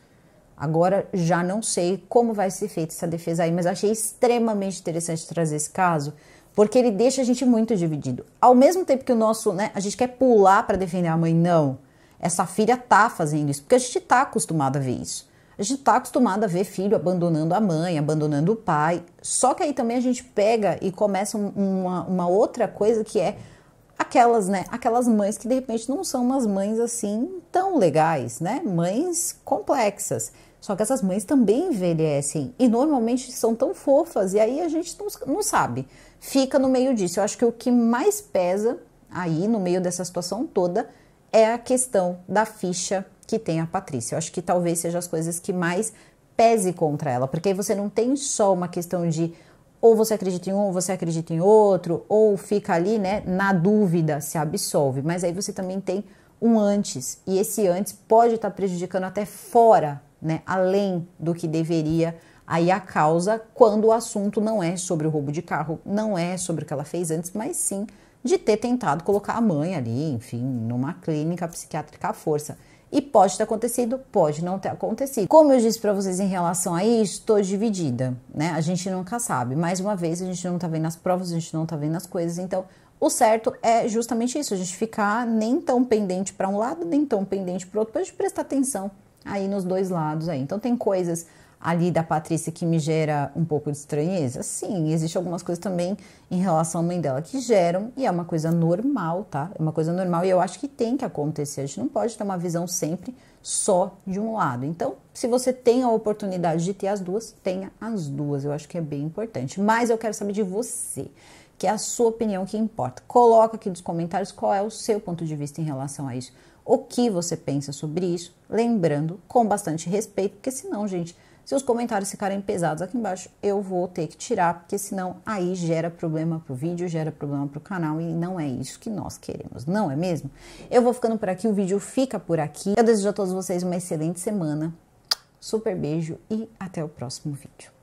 S1: Agora já não sei como vai ser feita essa defesa aí, mas achei extremamente interessante trazer esse caso, porque ele deixa a gente muito dividido. Ao mesmo tempo que o nosso, né, a gente quer pular para defender a mãe, não. Essa filha tá fazendo isso, porque a gente tá acostumado a ver isso. A gente está acostumado a ver filho abandonando a mãe, abandonando o pai. Só que aí também a gente pega e começa uma, uma outra coisa que é aquelas, né? Aquelas mães que de repente não são umas mães assim tão legais, né? Mães complexas. Só que essas mães também envelhecem e normalmente são tão fofas e aí a gente não, não sabe. Fica no meio disso. Eu acho que o que mais pesa aí no meio dessa situação toda é a questão da ficha que tem a Patrícia. Eu acho que talvez seja as coisas que mais pese contra ela, porque aí você não tem só uma questão de ou você acredita em um, ou você acredita em outro, ou fica ali, né, na dúvida, se absolve, mas aí você também tem um antes, e esse antes pode estar tá prejudicando até fora, né, além do que deveria aí a causa, quando o assunto não é sobre o roubo de carro, não é sobre o que ela fez antes, mas sim de ter tentado colocar a mãe ali, enfim, numa clínica psiquiátrica à força. E pode ter acontecido, pode não ter acontecido. Como eu disse para vocês em relação a isso, estou dividida, né? A gente nunca sabe. Mais uma vez, a gente não tá vendo as provas, a gente não tá vendo as coisas, então o certo é justamente isso, a gente ficar nem tão pendente para um lado, nem tão pendente para o outro, para a gente prestar atenção aí nos dois lados aí. Então tem coisas ali da Patrícia que me gera um pouco de estranheza? Sim, existe algumas coisas também em relação à mãe dela que geram, e é uma coisa normal, tá? É uma coisa normal e eu acho que tem que acontecer. A gente não pode ter uma visão sempre só de um lado. Então, se você tem a oportunidade de ter as duas, tenha as duas. Eu acho que é bem importante. Mas eu quero saber de você que é a sua opinião que importa. Coloca aqui nos comentários qual é o seu ponto de vista em relação a isso. O que você pensa sobre isso? Lembrando, com bastante respeito, porque senão, gente, se os comentários ficarem pesados aqui embaixo, eu vou ter que tirar, porque senão aí gera problema pro vídeo, gera problema pro canal e não é isso que nós queremos, não é mesmo? Eu vou ficando por aqui, o vídeo fica por aqui. Eu desejo a todos vocês uma excelente semana. Super beijo e até o próximo vídeo.